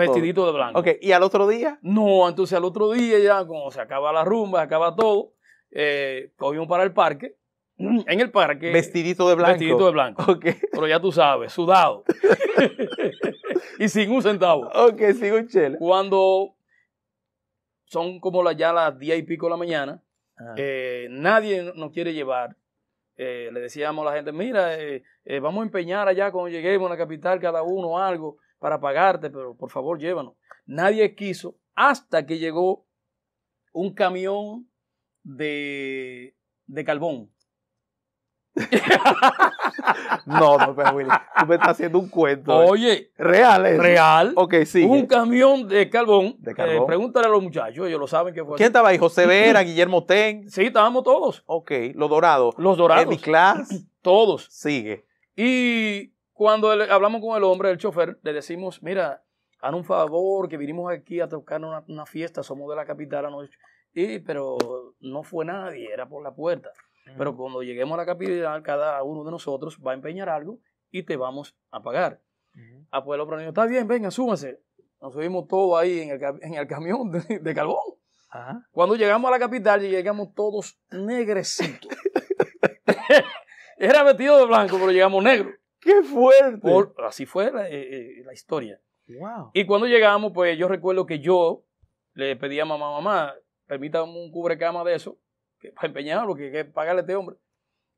Ok, ¿y al otro día? No, entonces al otro día ya, cuando se acaba la rumba, se acaba todo, eh, cogimos para el parque. En el parque. Vestidito de blanco. Vestidito de blanco. Ok. Pero ya tú sabes, sudado. y sin un centavo. Ok, sin un chelo. Cuando son como ya las diez y pico de la mañana, eh, nadie nos quiere llevar eh, le decíamos a la gente, mira, eh, eh, vamos a empeñar allá cuando lleguemos a la capital cada uno algo para pagarte, pero por favor llévanos. Nadie quiso hasta que llegó un camión de, de carbón no, no, pero tú me estás haciendo un cuento. ¿eh? Oye, real es. Real. Ok, sí. Un camión de carbón. De eh, carbón. pregúntale a los muchachos, ellos lo saben que fue. ¿Quién estaba ahí? José Vera, Guillermo Ten. Sí, estábamos todos. Ok, los dorados. Los dorados. Mi Class. Todos. Sigue. Y cuando hablamos con el hombre, el chofer, le decimos, mira, haz un favor, que vinimos aquí a tocar una, una fiesta, somos de la capital anoche. Y, pero no fue nadie, era por la puerta. Pero cuando lleguemos a la capital, cada uno de nosotros va a empeñar algo y te vamos a pagar. A ah, Pueblo está bien, venga, súmase Nos subimos todos ahí en el, camión de, carbón. Cuando llegamos a la capital, llegamos todos negrecitos. Era vestido de blanco, pero llegamos negro. ¡Qué fuerte! así fue la, eh, eh, historia. Y cuando llegamos, pues yo recuerdo que yo le pedí a mamá, mamá, permítame un cubrecama de eso, que para que hay que pagarle a este hombre.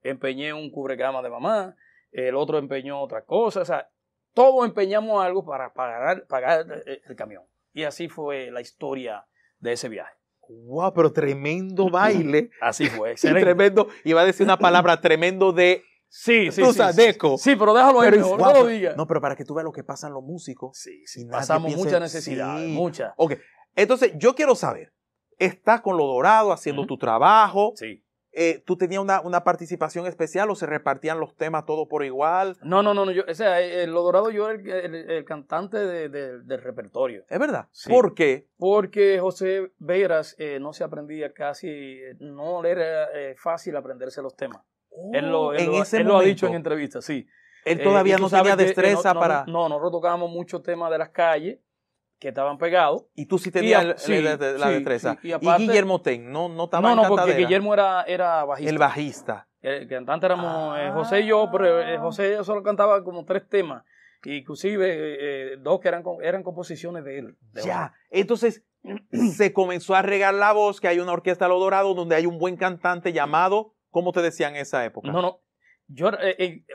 Empeñé un cubrecama de mamá, el otro empeñó otra cosa, o sea, todos empeñamos algo para pagar, pagar el camión. Y así fue la historia de ese viaje. guau Pero tremendo baile. así fue, excelente. Y tremendo, iba a decir una palabra, tremendo de Sí, sí, sí, sí. pero déjalo ahí, no lo digas. No, pero para que tú veas lo que pasan los músicos. Sí, sí. Pasamos mucha necesidad mucha muchas. Ok, entonces yo quiero saber, Estás con lo dorado haciendo tu trabajo. Sí. Eh, ¿Tú tenías una, participación especial o se repartían los temas todos por igual? No, no, no, no yo, o sea, el eh, eh, Lo Dorado yo el, cantante del repertorio. ¿Es verdad? Sí. ¿Por qué? Porque José Veras no se aprendía casi, no era fácil aprenderse los temas. Oh, él, lo, ha dicho en entrevistas, sí. Él todavía no tenía destreza para... No, no, nosotros tocábamos mucho temas de las calles, que estaban pegados. Y tú sí tenías la, destreza. y, Guillermo Ten, no, no estaba No, no, porque Guillermo era, bajista. El bajista. El cantante éramos eh, ah. José y yo, pero eh, José solo cantaba como tres temas. Inclusive eh, dos que eran, eran composiciones de él. ya, entonces se comenzó a regar la voz que hay una orquesta los dorados donde hay un buen cantante llamado, ¿cómo te decían en esa época? No, no. Yo,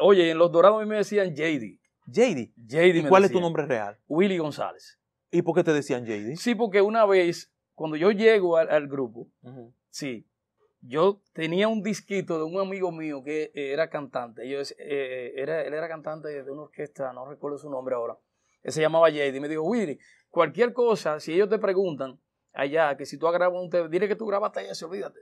oye, en Los Dorados a mí me decían JD. JD. ¿Y cuál es tu nombre real? Willy González. ¿Y por qué te decían JD? Sí, porque una vez, cuando yo llego al, grupo, sí, yo tenía un disquito de un amigo mío que eh, era cantante. Yo, eh, eh, era, él era cantante de una orquesta, no recuerdo su nombre ahora. Él se llamaba JD. Y me dijo, Willy, cualquier cosa, si ellos te preguntan allá, que si tú grabas un tema, dile que tú grabaste allá, olvídate.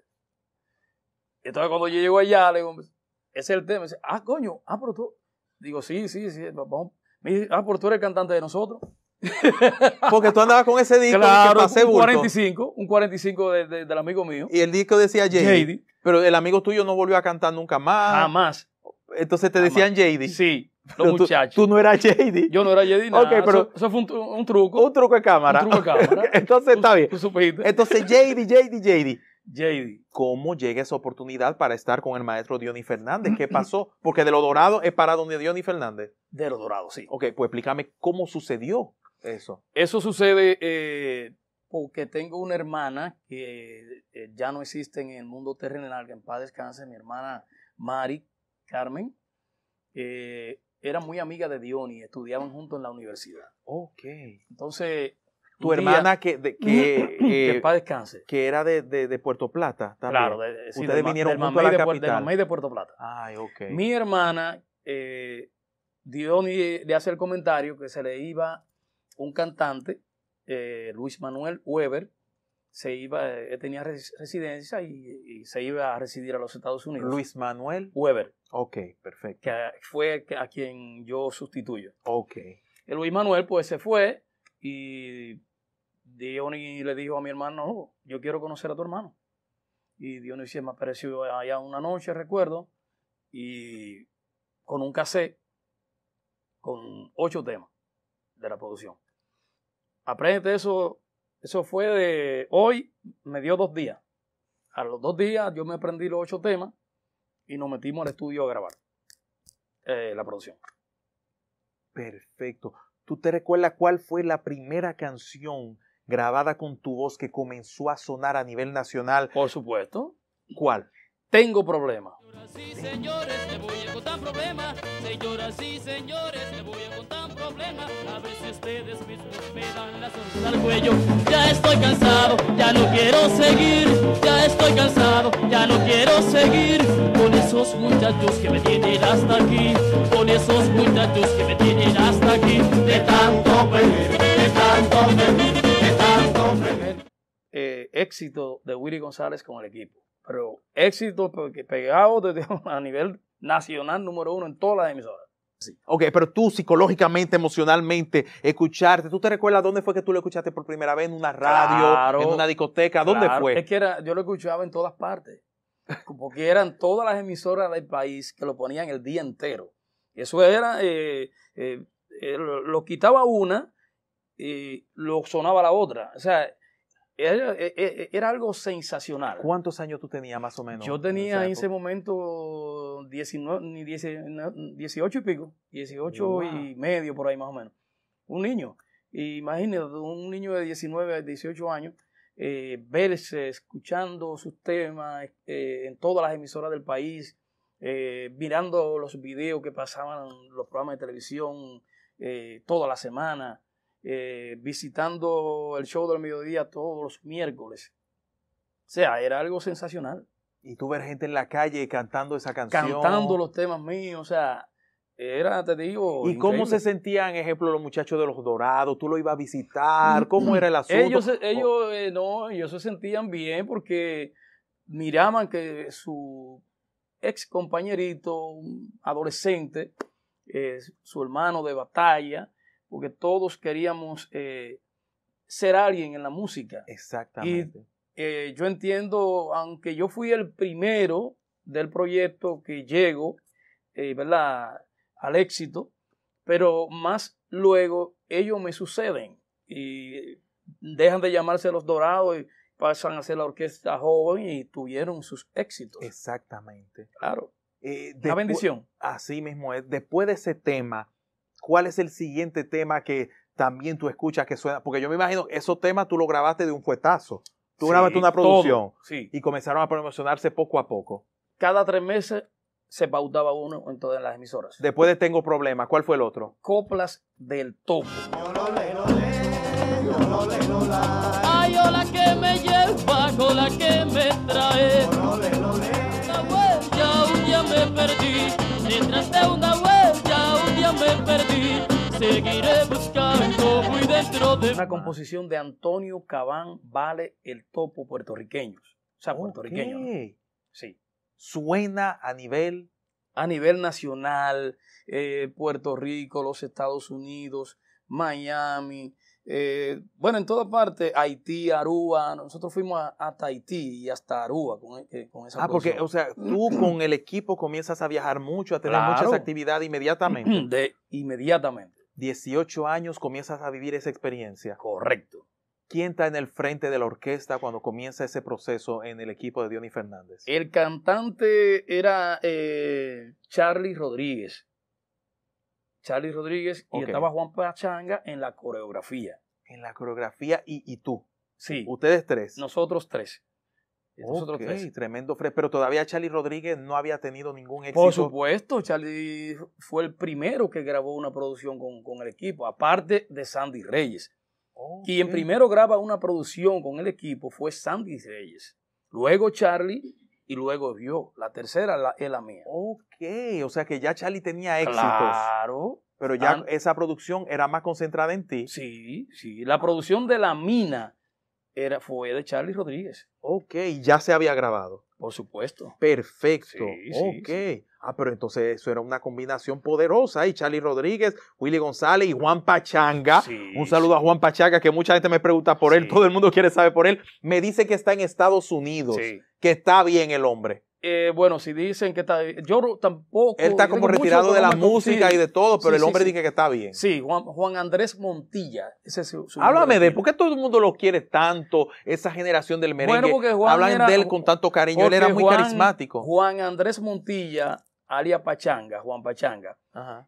entonces cuando yo llego allá, le digo, ese es el tema. dice, ah, coño, ah, pero tú. Digo, sí, sí, sí, vamos. Me dice, ah, pero tú eres el cantante de nosotros. Porque tú andabas con ese disco que un 45, un 45 del amigo mío. Y el disco decía Jady. Pero el amigo tuyo no volvió a cantar nunca más. Jamás. Entonces te decían Jady. Sí. Los muchachos. Tú, no eras Jady. Yo no era Jady. Nada. pero eso, fue un, truco. Un truco de cámara. Un truco de cámara. Entonces está bien. Entonces Jady, Jady, Jady. JD. ¿Cómo llega esa oportunidad para estar con el maestro Diony Fernández? ¿Qué pasó? Porque de lo dorado es para donde Diony Fernández. De lo dorado, sí. Ok, pues explícame cómo sucedió. Eso. Eso sucede eh, porque tengo una hermana que eh, ya no existe en el mundo terrenal, que en paz descanse, mi hermana Mari Carmen. era muy amiga de Diony, estudiaban juntos en la universidad. Ok. Entonces. Tu hermana que, de, que, eh, que, en paz descanse. que era de, Puerto Plata. También. Claro, ustedes vinieron a la de, de Puerto Plata. Ay, ok. Mi hermana, Diony le hace el comentario que se le iba un cantante, eh, Luis Manuel Weber, se iba, eh, tenía residencia y, se iba a residir a los Estados Unidos. Luis Manuel Weber. Ok, perfecto. Que fue a quien yo sustituyo. Ok. El Luis Manuel pues se fue y Diony le dijo a mi hermano, oh, yo quiero conocer a tu hermano. Y Dionis me apareció allá una noche, recuerdo, y con un cassette con ocho temas de la producción. de eso, eso fue de hoy, me dio dos días. A los dos días yo me aprendí los ocho temas y nos metimos al estudio a grabar eh, la producción. Perfecto. ¿Tú te recuerdas cuál fue la primera canción grabada con tu voz que comenzó a sonar a nivel nacional? Por supuesto. ¿Cuál? tengo problemas. Señores, le voy a contar problemas. Señoras y señores, le voy a contar problemas. A veces ustedes mismos me dan la sonrisa al cuello. Ya estoy cansado, ya no quiero seguir. Ya estoy cansado, ya no quiero seguir. Con esos muchachos que me tienen hasta aquí. Con esos muchachos que me tienen hasta aquí. De tanto pedir, de tanto pedir, de tanto pedir. Eh, éxito de Willy González con el equipo pero éxito porque pegado desde, a nivel nacional número uno en todas las emisoras. Ok, pero tú psicológicamente, emocionalmente, escucharte, ¿tú te recuerdas dónde fue que tú lo escuchaste por primera vez? ¿En una radio? ¿En una discoteca? ¿Dónde fue? Es que era, yo lo escuchaba en todas partes, porque eran todas las emisoras del país que lo ponían el día entero. Eso era, eh, eh, eh, lo, quitaba una y lo sonaba la otra. O sea, e, e, era, algo sensacional. ¿Cuántos años tú tenías más o menos? Yo tenía en, ese momento 19, 18 y pico, 18 y medio por ahí más o menos. Un niño. Imagínate, un niño de 19, 18 años, eh, verse escuchando sus temas eh, en todas las emisoras del país, eh, mirando los videos que pasaban, los programas de televisión toda la semana. Eh, visitando el show del mediodía todos los miércoles. O sea, era algo sensacional. Y tú ver gente en la calle cantando esa canción. Cantando los temas míos, o sea, era, te digo. ¿Y cómo se sentían, ejemplo, los muchachos de los Dorados? ¿Tú lo ibas a visitar? ¿Cómo mm, era el asunto? Ellos, ellos eh, no, ellos se sentían bien porque miraban que su ex compañerito, un adolescente, eh, su hermano de batalla, porque todos queríamos eh, ser alguien en la música. Exactamente. Eh, yo entiendo, aunque yo fui el primero del proyecto que llegó eh, Al éxito, pero más luego ellos me suceden y dejan de llamarse Los Dorados y pasan a ser la orquesta joven y tuvieron sus éxitos. Exactamente. Claro. Eh, Una bendición. Así mismo es. Después de ese tema, ¿Cuál es el siguiente tema que también tú escuchas que suena? Porque yo me imagino, esos temas tú lo grabaste de un fuetazo. Tú grabaste una producción y comenzaron a promocionarse poco a poco. Cada tres meses se pautaba uno en todas las emisoras. Después de Tengo Problemas, ¿cuál fue el otro? Coplas del Topo. Ay, hola que me lleva, que me trae. Una ya me perdí, Una composición de Antonio Cabán Vale el Topo puertorriqueños. O sea, puertorriqueño. Sí. Suena a nivel... A nivel nacional, eh, Puerto Rico, los Estados Unidos, Miami, eh, bueno, en toda parte, Haití, Aruba, nosotros fuimos a, hasta Haití y hasta Aruba con, eh, con Ah, porque, o sea, tú con el equipo comienzas a viajar mucho, a tener muchas actividades inmediatamente. De, inmediatamente. 18 años comienzas a vivir esa experiencia. Correcto. ¿Quién está en el frente de la orquesta cuando comienza ese proceso en el equipo de Diony Fernández? El cantante era eh, Charlie Rodríguez. Charlie Rodríguez y estaba Juan Pachanga en la coreografía. En la coreografía y, y tú. Sí. Ustedes tres. Nosotros tres. Tremendo Pero todavía Charlie Rodríguez no había tenido ningún éxito. Por supuesto, Charlie fue el primero que grabó una producción con, el equipo, aparte de Sandy Reyes. Quien primero graba una producción con el equipo fue Sandy Reyes. Luego Charlie y luego yo. La tercera es la mía. Ok, o sea que ya Charlie tenía éxitos. Claro. Pero ya esa producción era más concentrada en ti. Sí, sí. La producción de La Mina era, fue de Charlie Rodríguez. Ok, ya se había grabado. Por supuesto. Perfecto. ok. Ah, pero entonces eso era una combinación poderosa. y Charlie Rodríguez, Willy González y Juan Pachanga. Un saludo a Juan Pachanga, que mucha gente me pregunta por él, todo el mundo quiere saber por él. Me dice que está en Estados Unidos, que está bien el hombre. Eh, bueno, si dicen que está. Yo tampoco. Él está como retirado de la música y de todo, pero el hombre dice que está bien. Sí, Juan, Andrés Montilla. Háblame de él. ¿Por qué todo el mundo lo quiere tanto? Esa generación del merengue. Bueno, Juan Hablan de él con tanto cariño. Él era muy carismático. Juan Andrés Montilla, alias Pachanga, Juan Pachanga,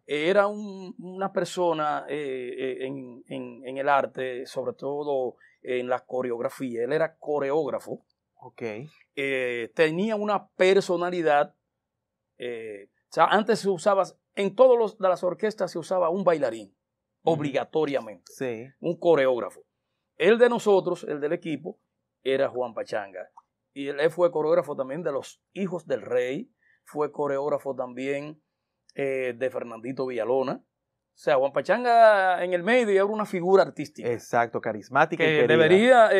era una persona eh, eh, en el arte, sobre todo en la coreografía. Él era coreógrafo Ok. Eh, tenía una personalidad. Eh, o sea, antes se usaba, en todas las orquestas se usaba un bailarín, obligatoriamente. Sí. Un coreógrafo. El de nosotros, el del equipo, era Juan Pachanga. Y él fue coreógrafo también de Los Hijos del Rey, fue coreógrafo también eh, de Fernandito Villalona. O sea, Juan Pachanga en el medio era una figura artística. Exacto, carismática. Que debería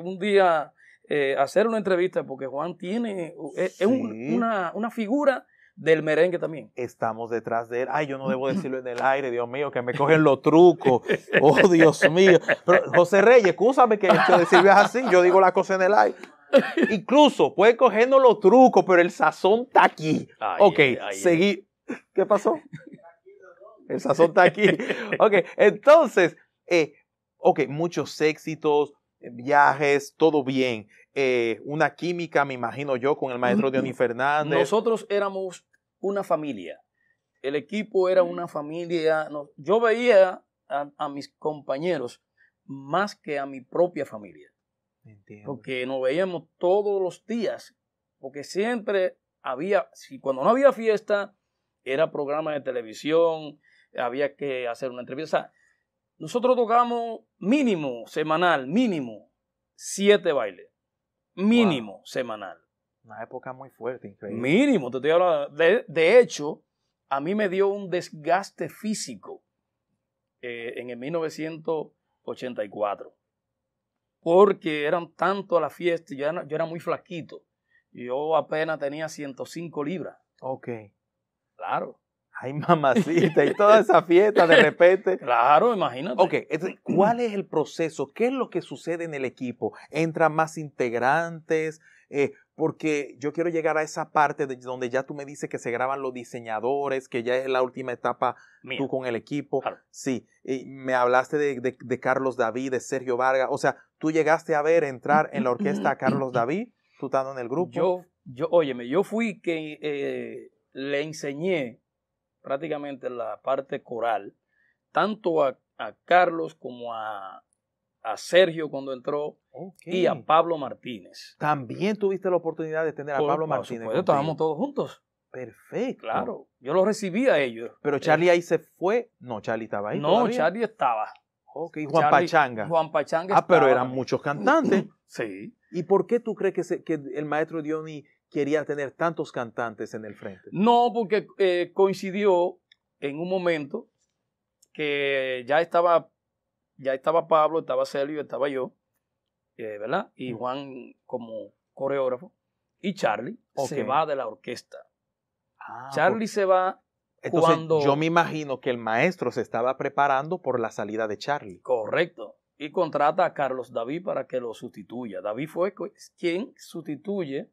un día eh, hacer una entrevista porque Juan tiene, e, es, una, figura del merengue también. Estamos detrás de él. Ay, yo no debo decirlo en el aire, Dios mío, que me cogen los trucos. Oh, Dios mío. José Reyes, escúchame que te decir así, yo digo la cosa en el aire. Incluso puede cogernos los trucos, pero el sazón está aquí. ok, seguí. ¿Qué pasó? El sazón está aquí. Ok, entonces, eh, ok, muchos éxitos, viajes, todo bien. Eh, una química, me imagino yo, con el maestro y Fernández. Nosotros éramos una familia. El equipo era una familia. yo veía a, mis compañeros más que a mi propia familia. Porque nos veíamos todos los días. Porque siempre había, si cuando no había fiesta, era programa de televisión, había que hacer una entrevista. nosotros tocamos mínimo, semanal, mínimo, siete bailes mínimo semanal. Una época muy fuerte, increíble. Mínimo, te estoy hablando. De, hecho, a mí me dio un desgaste físico eh, en el 1984, porque eran tanto a la fiesta, yo yo era muy flaquito, yo apenas tenía 105 libras. Ok. Claro ay mamacita, y toda esa fiesta de repente. Claro, imagínate. Ok, ¿cuál es el proceso? ¿Qué es lo que sucede en el equipo? ¿Entran más integrantes? Eh, porque yo quiero llegar a esa parte de donde ya tú me dices que se graban los diseñadores, que ya es la última etapa tú con el equipo. Sí, me hablaste de, Carlos David, de Sergio Vargas, o sea, tú llegaste a ver entrar en la orquesta a Carlos David, tú estando en el grupo. Yo, yo óyeme, yo fui que eh, le enseñé prácticamente la parte coral, tanto a, Carlos como a, Sergio cuando entró y a Pablo Martínez. También tuviste la oportunidad de tener a Pablo Martínez. estábamos todos juntos. Perfecto. Claro, yo los recibí a ellos. Pero eh, Charlie ahí se fue. No, Charlie estaba ahí. No, Charlie estaba. Juan Pachanga. Juan Pachanga. Ah, pero eran muchos cantantes. sí. ¿Y por qué tú crees que, que el maestro Diony quería tener tantos cantantes en el frente? No, porque eh, coincidió en un momento que ya estaba, ya estaba Pablo, estaba Celio, estaba yo, eh, ¿verdad? Y Juan como coreógrafo. Y Charlie se va de la orquesta. Ah, Charlie se va cuando... yo me imagino que el maestro se estaba preparando por la salida de Charlie. Correcto. Y contrata a Carlos David para que lo sustituya. David fue pues, quien sustituye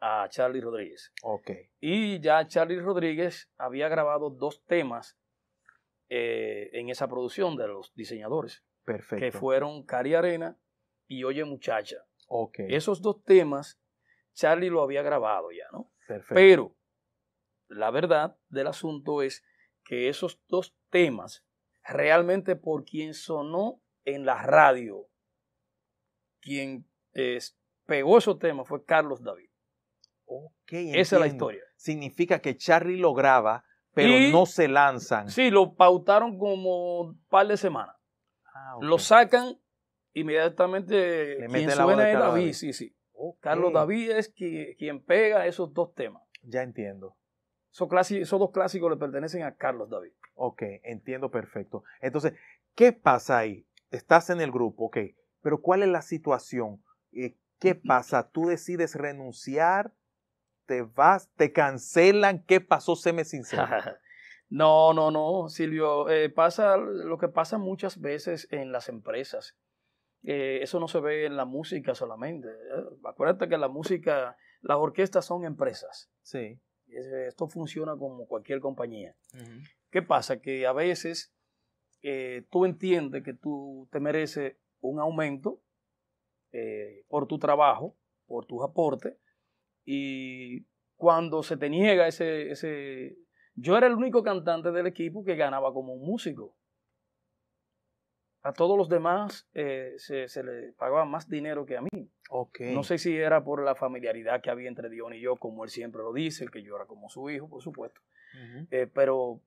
a Charlie Rodríguez. Okay. Y ya Charlie Rodríguez había grabado dos temas eh, en esa producción de los diseñadores. Perfecto. Que fueron Cari Arena y Oye Muchacha. Okay. Esos dos temas Charlie lo había grabado ya, ¿no? Perfecto. Pero la verdad del asunto es que esos dos temas, realmente por quien sonó en la radio, quien eh, pegó esos temas fue Carlos David. Ok, Esa es la historia. Significa que Charlie lo graba, pero no se lanzan. Sí, lo pautaron como un par de semanas. Ah, lo sacan inmediatamente. Le suena de Carlos David. sí, sí. Carlos David es quien, pega esos dos temas. Ya entiendo. esos dos clásicos le pertenecen a Carlos David. Ok, entiendo perfecto. Entonces, ¿qué pasa ahí? Estás en el grupo, ok, pero ¿cuál es la situación? Eh, ¿Qué pasa? ¿Tú decides renunciar? te vas, te cancelan, ¿qué pasó? me sincero. no, no, no, Silvio, eh, pasa lo que pasa muchas veces en las empresas. Eh, eso no se ve en la música solamente. Eh, acuérdate que la música, las orquestas son empresas. Sí. Esto funciona como cualquier compañía. ¿Qué pasa? Que a veces tú entiendes que tú te mereces un aumento por tu trabajo, por tus aportes, y cuando se te niega ese, ese... Yo era el único cantante del equipo que ganaba como un músico. A todos los demás eh, se, se le pagaba más dinero que a mí. No sé si era por la familiaridad que había entre Dion y yo, como él siempre lo dice, el que yo era como su hijo, por supuesto. Eh, pero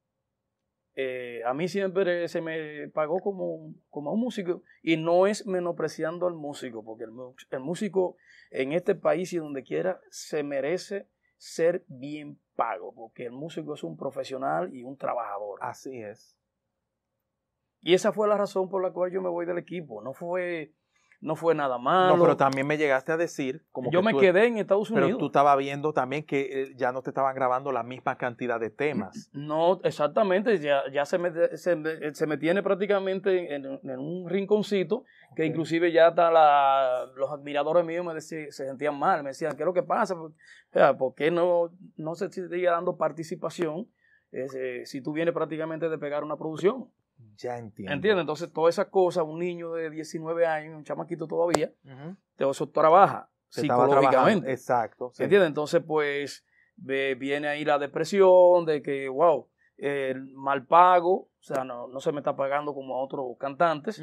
eh, a mí siempre se me pagó como, como un músico y no es menospreciando al músico, porque el, el músico en este país y donde quiera se merece ser bien pago, porque el músico es un profesional y un trabajador. Así es. Y esa fue la razón por la cual yo me voy del equipo. No fue no fue nada malo. No, pero también me llegaste a decir como Yo me quedé en Estados Unidos. Pero tú estabas viendo también que eh, ya no te estaban grabando la misma cantidad de temas. No, exactamente, ya, ya se, me, se, me eh, tiene prácticamente en, un rinconcito que inclusive ya hasta la, los admiradores míos me decían, se sentían mal, me decían, ¿qué es lo que pasa? ¿por qué no, no se sigue dando participación? Eh, si tú vienes prácticamente de pegar una producción. Ya entiendo. ¿Entiendes? Entonces, toda esa cosa un niño de 19 años, un chamaquito todavía, todo eso trabaja psicológicamente. Exacto. Sí. ¿Entiendes? Entonces, pues, viene ahí la depresión de que, wow, el mal pago, o sea, no, no se me está pagando como a otros cantantes,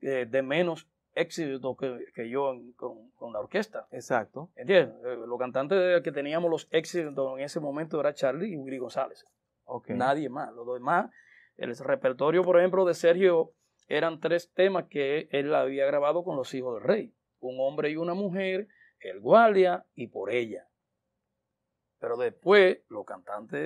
eh, de menos éxito que, yo con, la orquesta. Exacto. ¿Entiendes? Eh, los cantantes que teníamos los éxitos en ese momento era Charlie y Willy González. Okay. Nadie más. Los demás el repertorio, por ejemplo, de Sergio eran tres temas que él había grabado con los hijos del rey. Un hombre y una mujer, el guardia y por ella. Pero después los cantantes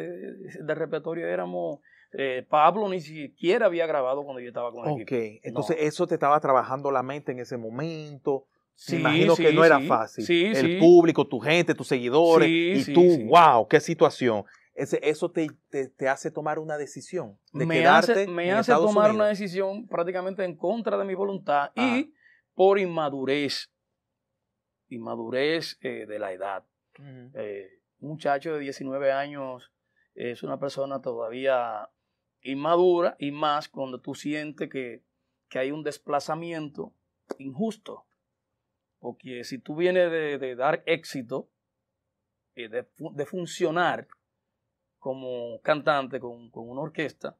del repertorio éramos... Eh, Pablo ni siquiera había grabado cuando yo estaba con el entonces eso te estaba trabajando la mente en ese momento. Sí, Me imagino que no era fácil. el público, tu gente, tus seguidores y tú, wow, qué situación eso te, hace tomar una decisión. De me hace, me hace tomar una decisión prácticamente en contra de mi voluntad y por inmadurez. Inmadurez eh, de la edad. Eh, un muchacho de 19 años es una persona todavía inmadura y más cuando tú sientes que, hay un desplazamiento injusto. Porque si tú vienes de, dar éxito, eh, de, de funcionar, como cantante con, una orquesta,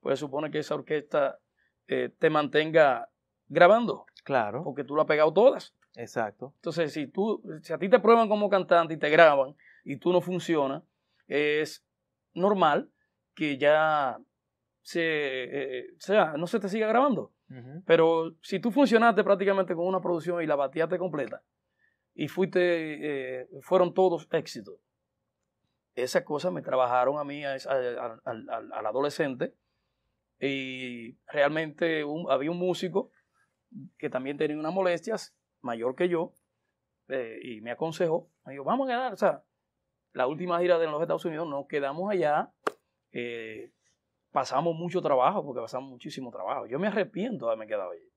pues supone que esa orquesta eh, te mantenga grabando. Claro. Porque tú la has pegado todas. Exacto. Entonces, si, tú, si a ti te prueban como cantante y te graban y tú no funcionas, es normal que ya se, eh, eh, sea, no se te siga grabando. Pero si tú funcionaste prácticamente con una producción y la bateaste completa y fuiste, fueron todos éxitos, esas cosas me trabajaron a mí, eh, al adolescente. Y realmente había un músico que también tenía unas molestias, mayor que yo, eh, y me aconsejó. Me dijo, vamos a quedar, o sea, la última gira de los Estados Unidos, nos quedamos allá. Eh, pasamos mucho trabajo, porque pasamos muchísimo trabajo. Yo me arrepiento de haberme quedado allí.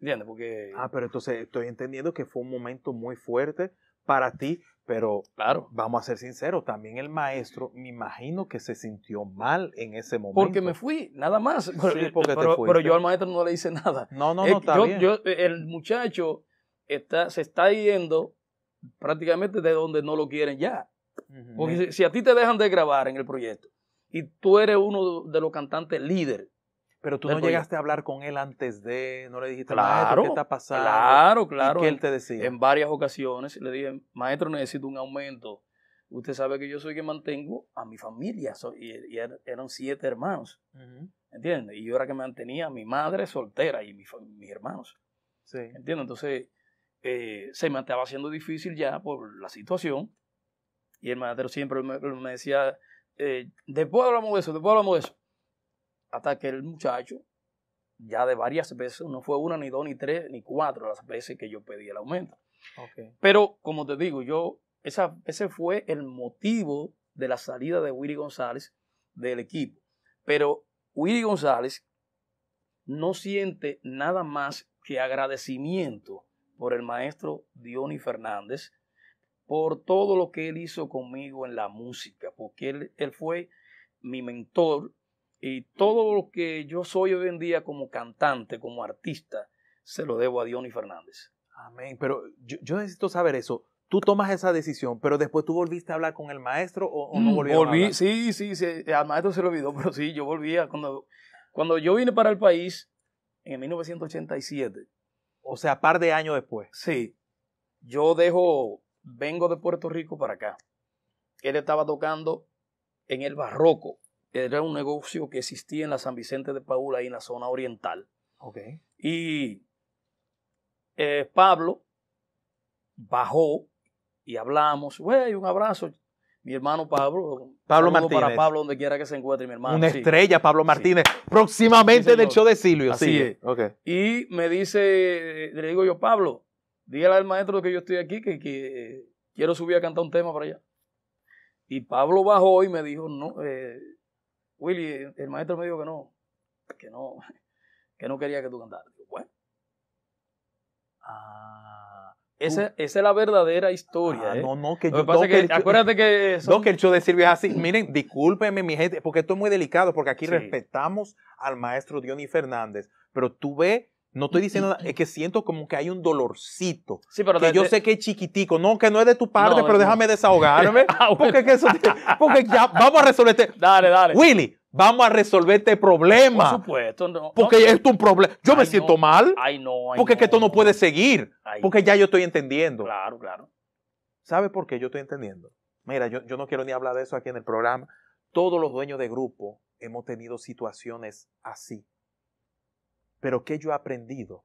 ¿Entiendes? Porque... Ah, pero entonces estoy entendiendo que fue un momento muy fuerte para ti pero claro. vamos a ser sinceros, también el maestro me imagino que se sintió mal en ese momento. Porque me fui, nada más. Eh, porque pero, te pero, yo al maestro no le hice nada. No, no, eh, no, está bien. Eh, el muchacho está, se está yendo prácticamente de donde no lo quieren ya. Porque si, a ti te dejan de grabar en el proyecto y tú eres uno de los cantantes líderes, pero tú no pues, llegaste a hablar con él antes de, no le dijiste, maestro, ¿qué está pasando? Claro, claro. ¿Y qué él te decía? En varias ocasiones le dije, maestro, necesito un aumento. Usted sabe que yo soy que mantengo a mi familia, y, er, eran siete hermanos, ¿entiendes? Y yo era que mantenía a mi madre soltera y mis hermanos, sí. ¿entiendes? Entonces, eh, se me estaba haciendo difícil ya por la situación, y el maestro siempre me, decía, eh, después hablamos de eso, después hablamos de eso hasta que el muchacho, ya de varias veces, no fue una, ni dos, ni tres, ni cuatro las veces que yo pedí el aumento. Okay. Pero, como te digo, yo, esa, ese fue el motivo de la salida de Willy González del equipo. Pero Willy González no siente nada más que agradecimiento por el maestro Diony Fernández, por todo lo que él hizo conmigo en la música, porque él, él fue mi mentor, y todo lo que yo soy hoy en día como cantante, como artista, se lo debo a Diony Fernández. Amén. Pero yo, necesito saber eso. Tú tomas esa decisión, pero después tú volviste a hablar con el maestro o, no mm, volviste volví, a hablar? Sí, sí, sí, al maestro se lo olvidó, pero sí, yo volvía. Cuando, cuando yo vine para el país, en 1987. O sea, par de años después. Sí. Yo dejo, vengo de Puerto Rico para acá. Él estaba tocando en el barroco era un negocio que existía en la San Vicente de Paula, ahí en la zona oriental. Okay. Y eh, Pablo bajó y hablamos, güey, un abrazo. Mi hermano Pablo, Pablo Martínez. Para Pablo, donde quiera que se encuentre, mi hermano. Una estrella, Pablo Martínez, próximamente en del show de Silvio. Así es. Y me dice, le digo yo, Pablo, dígale al maestro que yo estoy aquí, que, quiero subir a cantar un tema para allá. Y Pablo bajó y me dijo, no, eh, Willy, el maestro me dijo que no, que no, que no quería que tú cantaras. bueno. Ah, esa, es la verdadera historia. Ah, ¿eh? No, no, que yo. acuérdate que. que el show de Silvia es así. Miren, discúlpeme, mi gente, porque esto es muy delicado, porque aquí respetamos al maestro Diony Fernández. Pero tú ves no estoy mm, diciendo mm, nada, es mm. que siento como que hay un dolorcito. Sí, pero que yo sé que es chiquitico. No, que no es de tu parte, pero déjame desahogarme. Ah, porque, porque, ya vamos a resolver este Dale, dale. Willy, vamos a resolver este problema. Por supuesto, no. Porque es un problema. Yo me siento mal. Ay, no. Ay, porque que esto no puede seguir. porque ya yo estoy entendiendo. Claro, claro. ¿Sabe por qué yo estoy entendiendo? Mira, yo, yo no quiero ni hablar de eso aquí en el programa. Todos los dueños de grupo hemos tenido situaciones así pero que yo he aprendido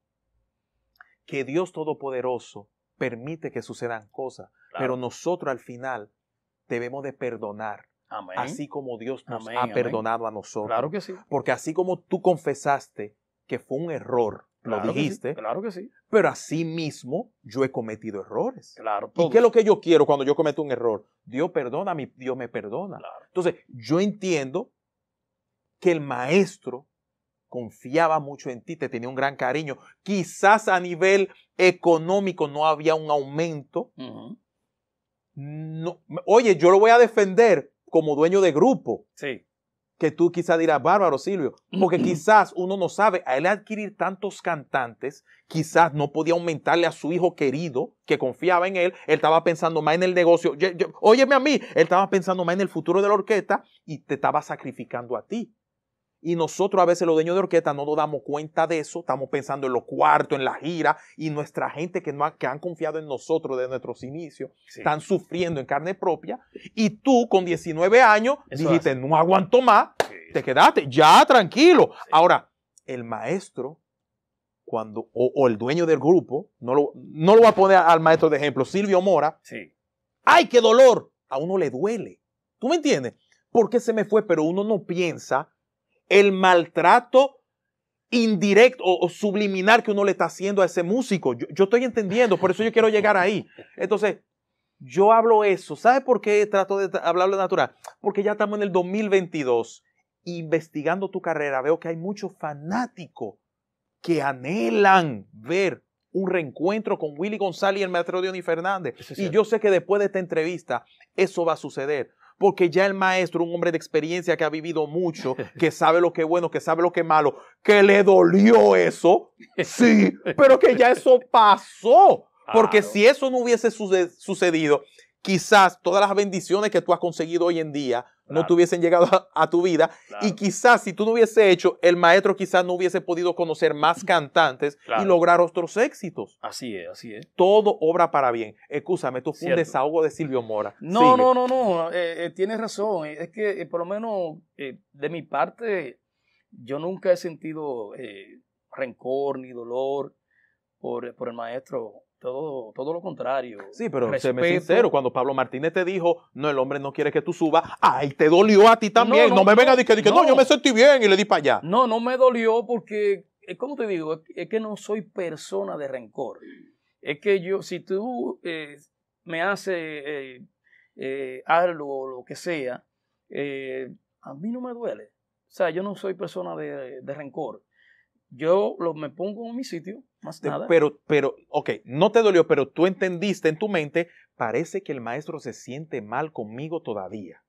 que Dios Todopoderoso permite que sucedan cosas, pero nosotros al final debemos de perdonar. Así como Dios nos ha perdonado a nosotros. que Porque así como tú confesaste que fue un error, lo dijiste. claro que sí. Pero así mismo yo he cometido errores. Claro. ¿Y qué es lo que yo quiero cuando yo cometo un error? Dios perdona, Dios me perdona. Entonces, yo entiendo que el maestro confiaba mucho en ti, te tenía un gran cariño. Quizás a nivel económico no había un aumento. no, oye, yo lo voy a defender como dueño de grupo. Sí. Que tú quizás dirás, bárbaro Silvio, porque quizás uno no sabe, a él adquirir tantos cantantes, quizás no podía aumentarle a su hijo querido que confiaba en él, él estaba pensando más en el negocio, óyeme a mí, él estaba pensando más en el futuro de la orquesta y te estaba sacrificando a ti. Y nosotros a veces los dueños de orquesta no nos damos cuenta de eso, estamos pensando en los cuartos, en la gira, y nuestra gente que, que han confiado en nosotros desde nuestros inicios, están sufriendo en carne propia, y tú con 19 años dijiste, no aguanto más, te quedaste, ya tranquilo. Ahora, el maestro, cuando, o, el dueño del grupo, no lo, no lo voy a poner al maestro de ejemplo, Silvio Mora, ¡ay, qué dolor! A uno le duele. ¿Tú me entiendes? ¿Por qué se me fue, pero uno no piensa el maltrato indirecto o, subliminar que uno le está haciendo a ese músico. Yo, estoy entendiendo, por eso yo quiero llegar ahí. Entonces, yo hablo eso. ¿Sabe por qué trato de hablarlo natural? Porque ya estamos en el 2022. Investigando tu carrera, veo que hay muchos fanáticos que anhelan ver un reencuentro con Willy González y el maestro Diony Fernández. y yo sé que después de esta entrevista eso va a suceder porque ya el maestro, un hombre de experiencia que ha vivido mucho, que sabe lo que es bueno, que sabe lo que es malo, que le dolió eso, sí, pero que ya eso pasó. Porque si eso no hubiese sucedido, quizás todas las bendiciones que tú has conseguido hoy en día no te hubiesen llegado a, tu vida. Y quizás si tú no hubiese hecho, el maestro quizás no hubiese podido conocer más cantantes y lograr otros éxitos. Así es, así es. Todo obra para bien. Escúchame, esto fue un desahogo de Silvio Mora. No, no, no, no, eh, eh, tienes razón. Es que eh, por lo menos de mi parte, yo nunca he sentido rencor ni dolor por, por el maestro todo, lo contrario. Sí, pero se me sincero, cuando Pablo Martínez te dijo, no, el hombre no quiere que tú subas, ay, te dolió a ti también. No, me venga a decir que no, yo me sentí bien y le di para allá. No, no me dolió porque, ¿cómo te digo? Es que no soy persona de rencor. Es que yo, si tú eh, me haces eh, eh, algo o lo que sea, a mí no me duele. O sea, yo no soy persona de, de rencor. Yo lo, me pongo en mi sitio, pero, pero, ok, no te dolió, pero tú entendiste en tu mente, parece que el maestro se siente mal conmigo todavía.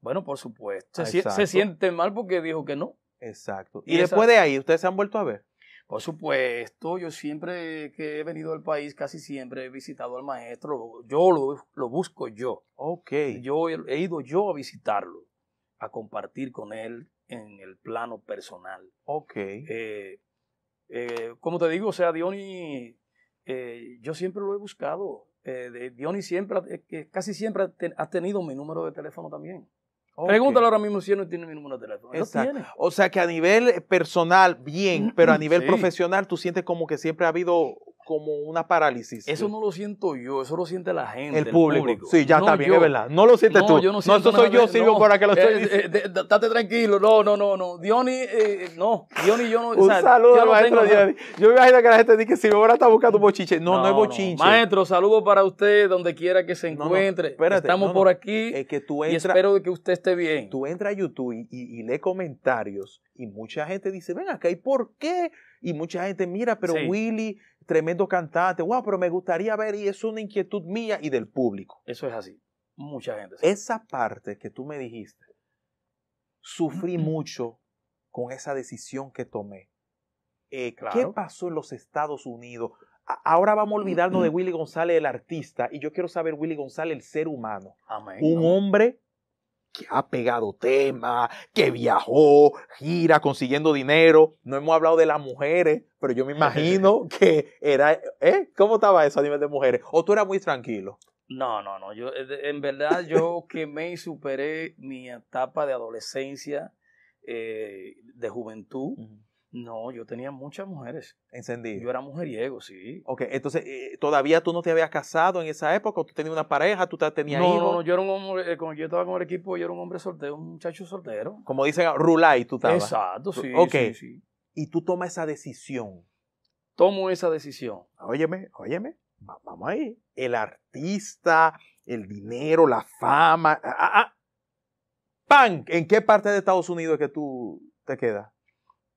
Bueno, por supuesto. Se, ah, siente mal porque dijo que no. Exacto. Y, después de ahí, ¿ustedes se han vuelto a ver? Por supuesto, yo siempre que he venido al país, casi siempre he visitado al maestro. Yo lo, busco yo. Ok. Yo he, ido yo a visitarlo, a compartir con él en el plano personal. Ok. Eh, eh, como te digo, o sea, Diony, eh, yo siempre lo he buscado. Eh, Diony siempre, eh, casi siempre ha tenido mi número de teléfono también. Pregúntale ahora mismo si él no tiene mi número de teléfono. O sea que a nivel personal, bien, pero a nivel profesional, tú sientes como que siempre ha habido como una parálisis. Eso no lo siento yo, eso lo siente la gente. El público. Sí, ya está bien, es verdad. No lo sientes no, tú. Yo no, siento no, eso soy yo, Silvio, para que lo eh, estoy eh, diciendo. tranquilo, no, no, no, no. Diony, eh, no. Diony, yo no. Un saludo al maestro Yo me imagino que la gente dice que Silvio ahora está buscando bochiche. No, no, es bochiche. Maestro, saludo para usted donde quiera que se encuentre. Espérate, Estamos por aquí. que y espero que usted esté bien. Tú entras a YouTube y, lees lee comentarios y mucha gente dice, ven acá, ¿y por qué? y mucha gente, mira, pero Willy, tremendo cantante, wow, pero me gustaría ver y es una inquietud mía y del público. Eso es así, mucha gente. Esa parte que tú me dijiste, sufrí mucho con esa decisión que tomé. Eh, ¿Qué pasó en los Estados Unidos? Ahora vamos a olvidarnos de Willy González, el artista, y yo quiero saber, Willy González, el ser humano. Amén, un hombre que ha pegado tema, que viajó, gira consiguiendo dinero. No hemos hablado de las mujeres, pero yo me imagino que era, ¿eh? ¿Cómo estaba eso a nivel de mujeres? ¿O tú eras muy tranquilo? No, no, no. Yo, eh, en verdad, yo que me superé mi etapa de adolescencia, eh, de juventud. No, yo tenía muchas mujeres. Encendido. Yo era mujeriego, sí. Ok, entonces, eh, ¿todavía tú no te habías casado en esa época? ¿Tú tenías una pareja? ¿Tú tenías no, No, no, yo era un hombre, eh, cuando yo estaba con el equipo, yo era un hombre soltero, un muchacho soltero. Como dicen, Rulay, tú estabas. Exacto, sí, okay. sí, Y tú tomas esa decisión. Tomo esa decisión. Óyeme, óyeme, vamos ahí. El artista, el dinero, la fama. Ah, ah, ah. punk ¿En qué parte de Estados Unidos es que tú te quedas?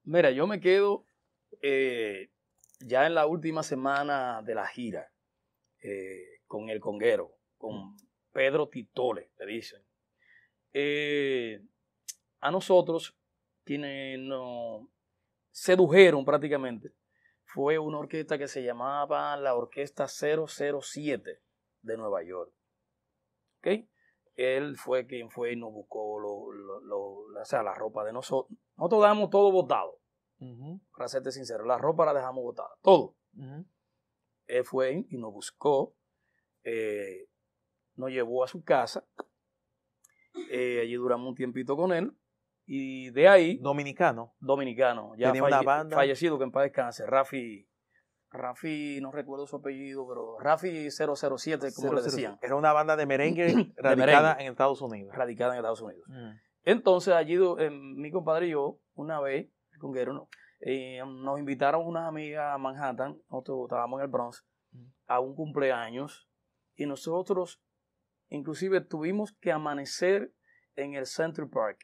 Mira, yo me quedo eh, ya en la última semana de la gira eh, con el conguero, con Pedro Titole, le dicen. Eh, a nosotros, quienes nos sedujeron prácticamente, fue una orquesta que se llamaba la Orquesta 007 de Nueva York. ¿Okay? él fue quien fue y nos buscó lo, la ropa de nosotros. Nosotros dejamos todo botado. Para serte sincero, la ropa la dejamos botada, todo. Él fue y nos buscó, eh, nos llevó a su casa. Eh, allí duramos un tiempito con él. Y de ahí. Dominicano. Dominicano. Ya fallecido, que en paz descanse. Rafi Rafi, no recuerdo su apellido, pero Rafi 007, como le decían. Era una banda de merengue radicada en Estados Unidos. Radicada en Estados Unidos. Mm. Entonces, allí eh, mi compadre y yo, una vez, con eh, nos invitaron unas amigas a Manhattan, nosotros estábamos en el Bronx, mm. a un cumpleaños, y nosotros inclusive tuvimos que amanecer en el Central Park,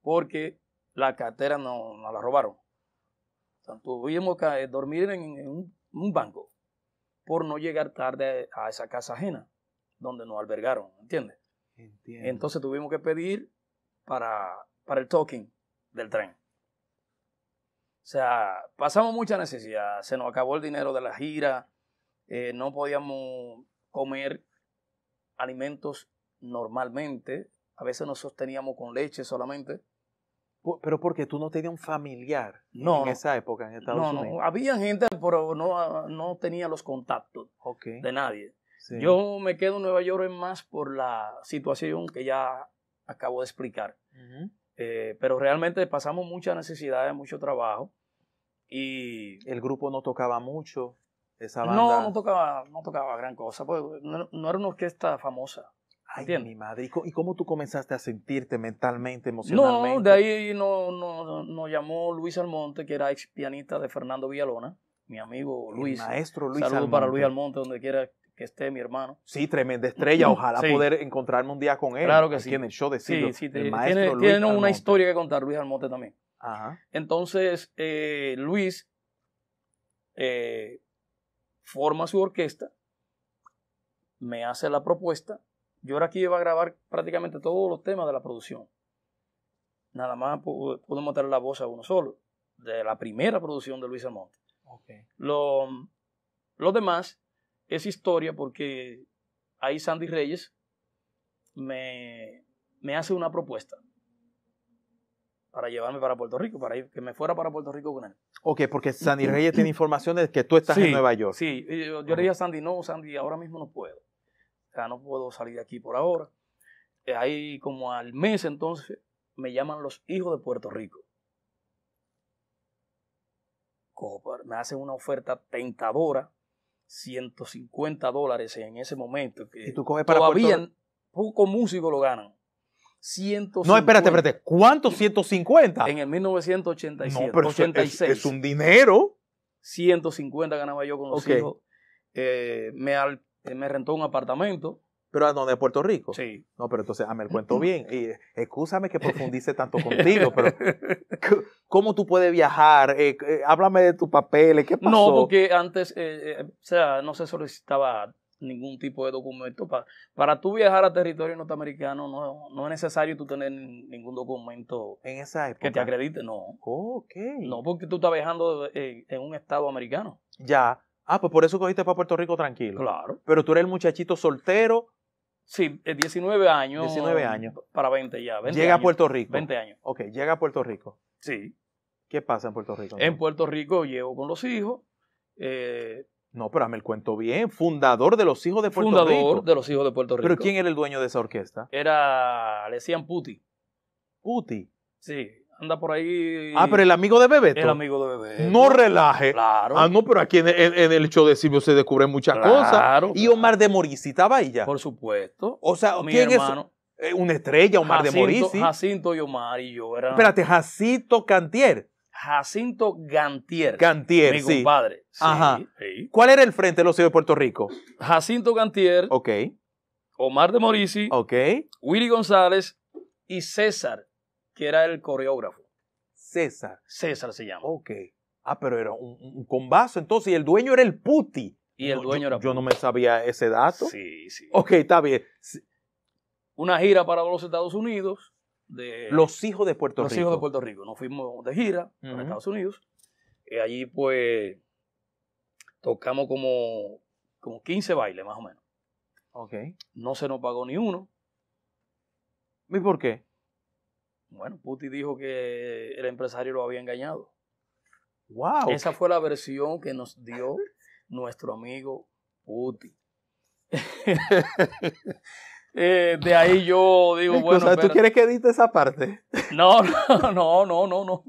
porque la cartera nos no la robaron. Tuvimos que eh, dormir en, un, banco por no llegar tarde a esa casa ajena donde nos albergaron, ¿entiendes? Entonces tuvimos que pedir para, para el token del tren. O sea, pasamos mucha necesidad, se nos acabó el dinero de la gira, eh, no podíamos comer alimentos normalmente, a veces nos sosteníamos con leche solamente pero porque tú no tenías un familiar en esa época en Estados Unidos. No, había gente, pero no, no tenía los contactos de nadie. Yo me quedo en Nueva York más por la situación que ya acabo de explicar. Eh, pero realmente pasamos muchas necesidades, mucho trabajo. Y el grupo no tocaba mucho. Esa banda. No, no tocaba, no tocaba gran cosa. Pues, no, no era una orquesta famosa. Ay, mi madre. ¿Y cómo tú comenzaste a sentirte mentalmente, emocionalmente? No, de ahí nos llamó Luis Almonte, que era ex pianista de Fernando Villalona, mi amigo Luis. maestro Luis. Saludos para Luis Almonte, donde quiera que esté mi hermano. Sí, tremenda estrella. Ojalá poder encontrarme un día con él. Claro que sí. en el show de el maestro tiene, Luis tiene una historia que contar, Luis Almonte también. Ajá. Entonces, eh, Luis eh, forma su orquesta, me hace la propuesta yo ahora aquí iba a grabar prácticamente todos los temas de la producción. Nada más podemos montar la voz a uno solo, de la primera producción de Luis Almonte. Lo, demás es historia porque ahí Sandy Reyes me, me hace una propuesta para llevarme para Puerto Rico, para ir, que me fuera para Puerto Rico con él. Ok, porque Sandy mm-hmm. Reyes tiene información de que tú estás en Nueva York. Sí, yo, le dije a Sandy, no, Sandy, ahora mismo no puedo no puedo salir de aquí por ahora. Eh, ahí como al mes entonces me llaman los hijos de Puerto Rico. me hacen una oferta tentadora, 150 dólares en ese momento. ¿Y tú coges para todavía pocos músicos lo ganan. 150. No, espérate, espérate. ¿Cuántos 150? En el 1987. No, pero es, un dinero. 150 ganaba yo con los hijos. Eh, me, al, eh, me rentó un apartamento. Pero no, de Puerto Rico? Sí. No, pero entonces, ah, me el cuento bien. Y escúchame que profundice tanto contigo, pero ¿cómo tú puedes viajar? Eh, eh, háblame de tus papeles, ¿qué pasó? No, porque antes, o sea, no se solicitaba ningún tipo de documento. Para, para tú viajar a territorio norteamericano no, no es necesario tú tener ningún documento en esa época. que te acredite, no. Oh, No, porque tú estás viajando en un estado americano. Ya, Ah, pues por eso cogiste para Puerto Rico tranquilo. Claro. Pero tú eres el muchachito soltero. Sí, 19 eh, años. 19 años. Para 20 ya. llega a Puerto Rico. 20 años. Ok, llega a Puerto Rico. Sí. ¿Qué pasa en Puerto Rico? En Puerto Rico llevo con los hijos. Eh, no, pero me el cuento bien. Fundador de los hijos de Puerto Rico. Fundador de los hijos de Puerto Rico. ¿Pero quién era el dueño de esa orquesta? Era, le decían Puti. Puti. Sí, anda por ahí. Ah, pero el amigo de Bebeto. El amigo de Bebeto. No relaje. Claro. Ah, no, pero aquí en, el show de Silvio se descubren muchas cosas. Claro. Y Omar de Morici estaba ahí ya. Por supuesto. O sea, Mi ¿quién hermano. es? Eh, una estrella, Omar de Morici. Jacinto y Omar y yo eran. Espérate, Jacinto Cantier. Jacinto Gantier. Gantier, mi sí. compadre. Ajá. ¿Cuál era el frente de los de Puerto Rico? Jacinto Gantier. Ok. Omar de Morici. Ok. Willy González y César que era el coreógrafo. César. César se llama. Ok. Ah, pero era un, un combazo. Entonces, y el dueño era el puti. Y el dueño yo, era Yo no me sabía ese dato. Sí, sí. Ok, está bien. Una gira para los Estados Unidos. De, los hijos de Puerto Rico. Los hijos de Puerto Rico. Nos fuimos de gira en Estados Unidos. Y allí, pues, tocamos como, como 15 bailes, más o menos. Ok. No se nos pagó ni uno. ¿Y por qué? Bueno, Putin dijo que el empresario lo había engañado. Wow. Esa fue la versión que nos dio nuestro amigo Putin. Eh, de ahí yo digo, bueno. ¿Tú quieres que edite esa parte? No, no, no, no, no,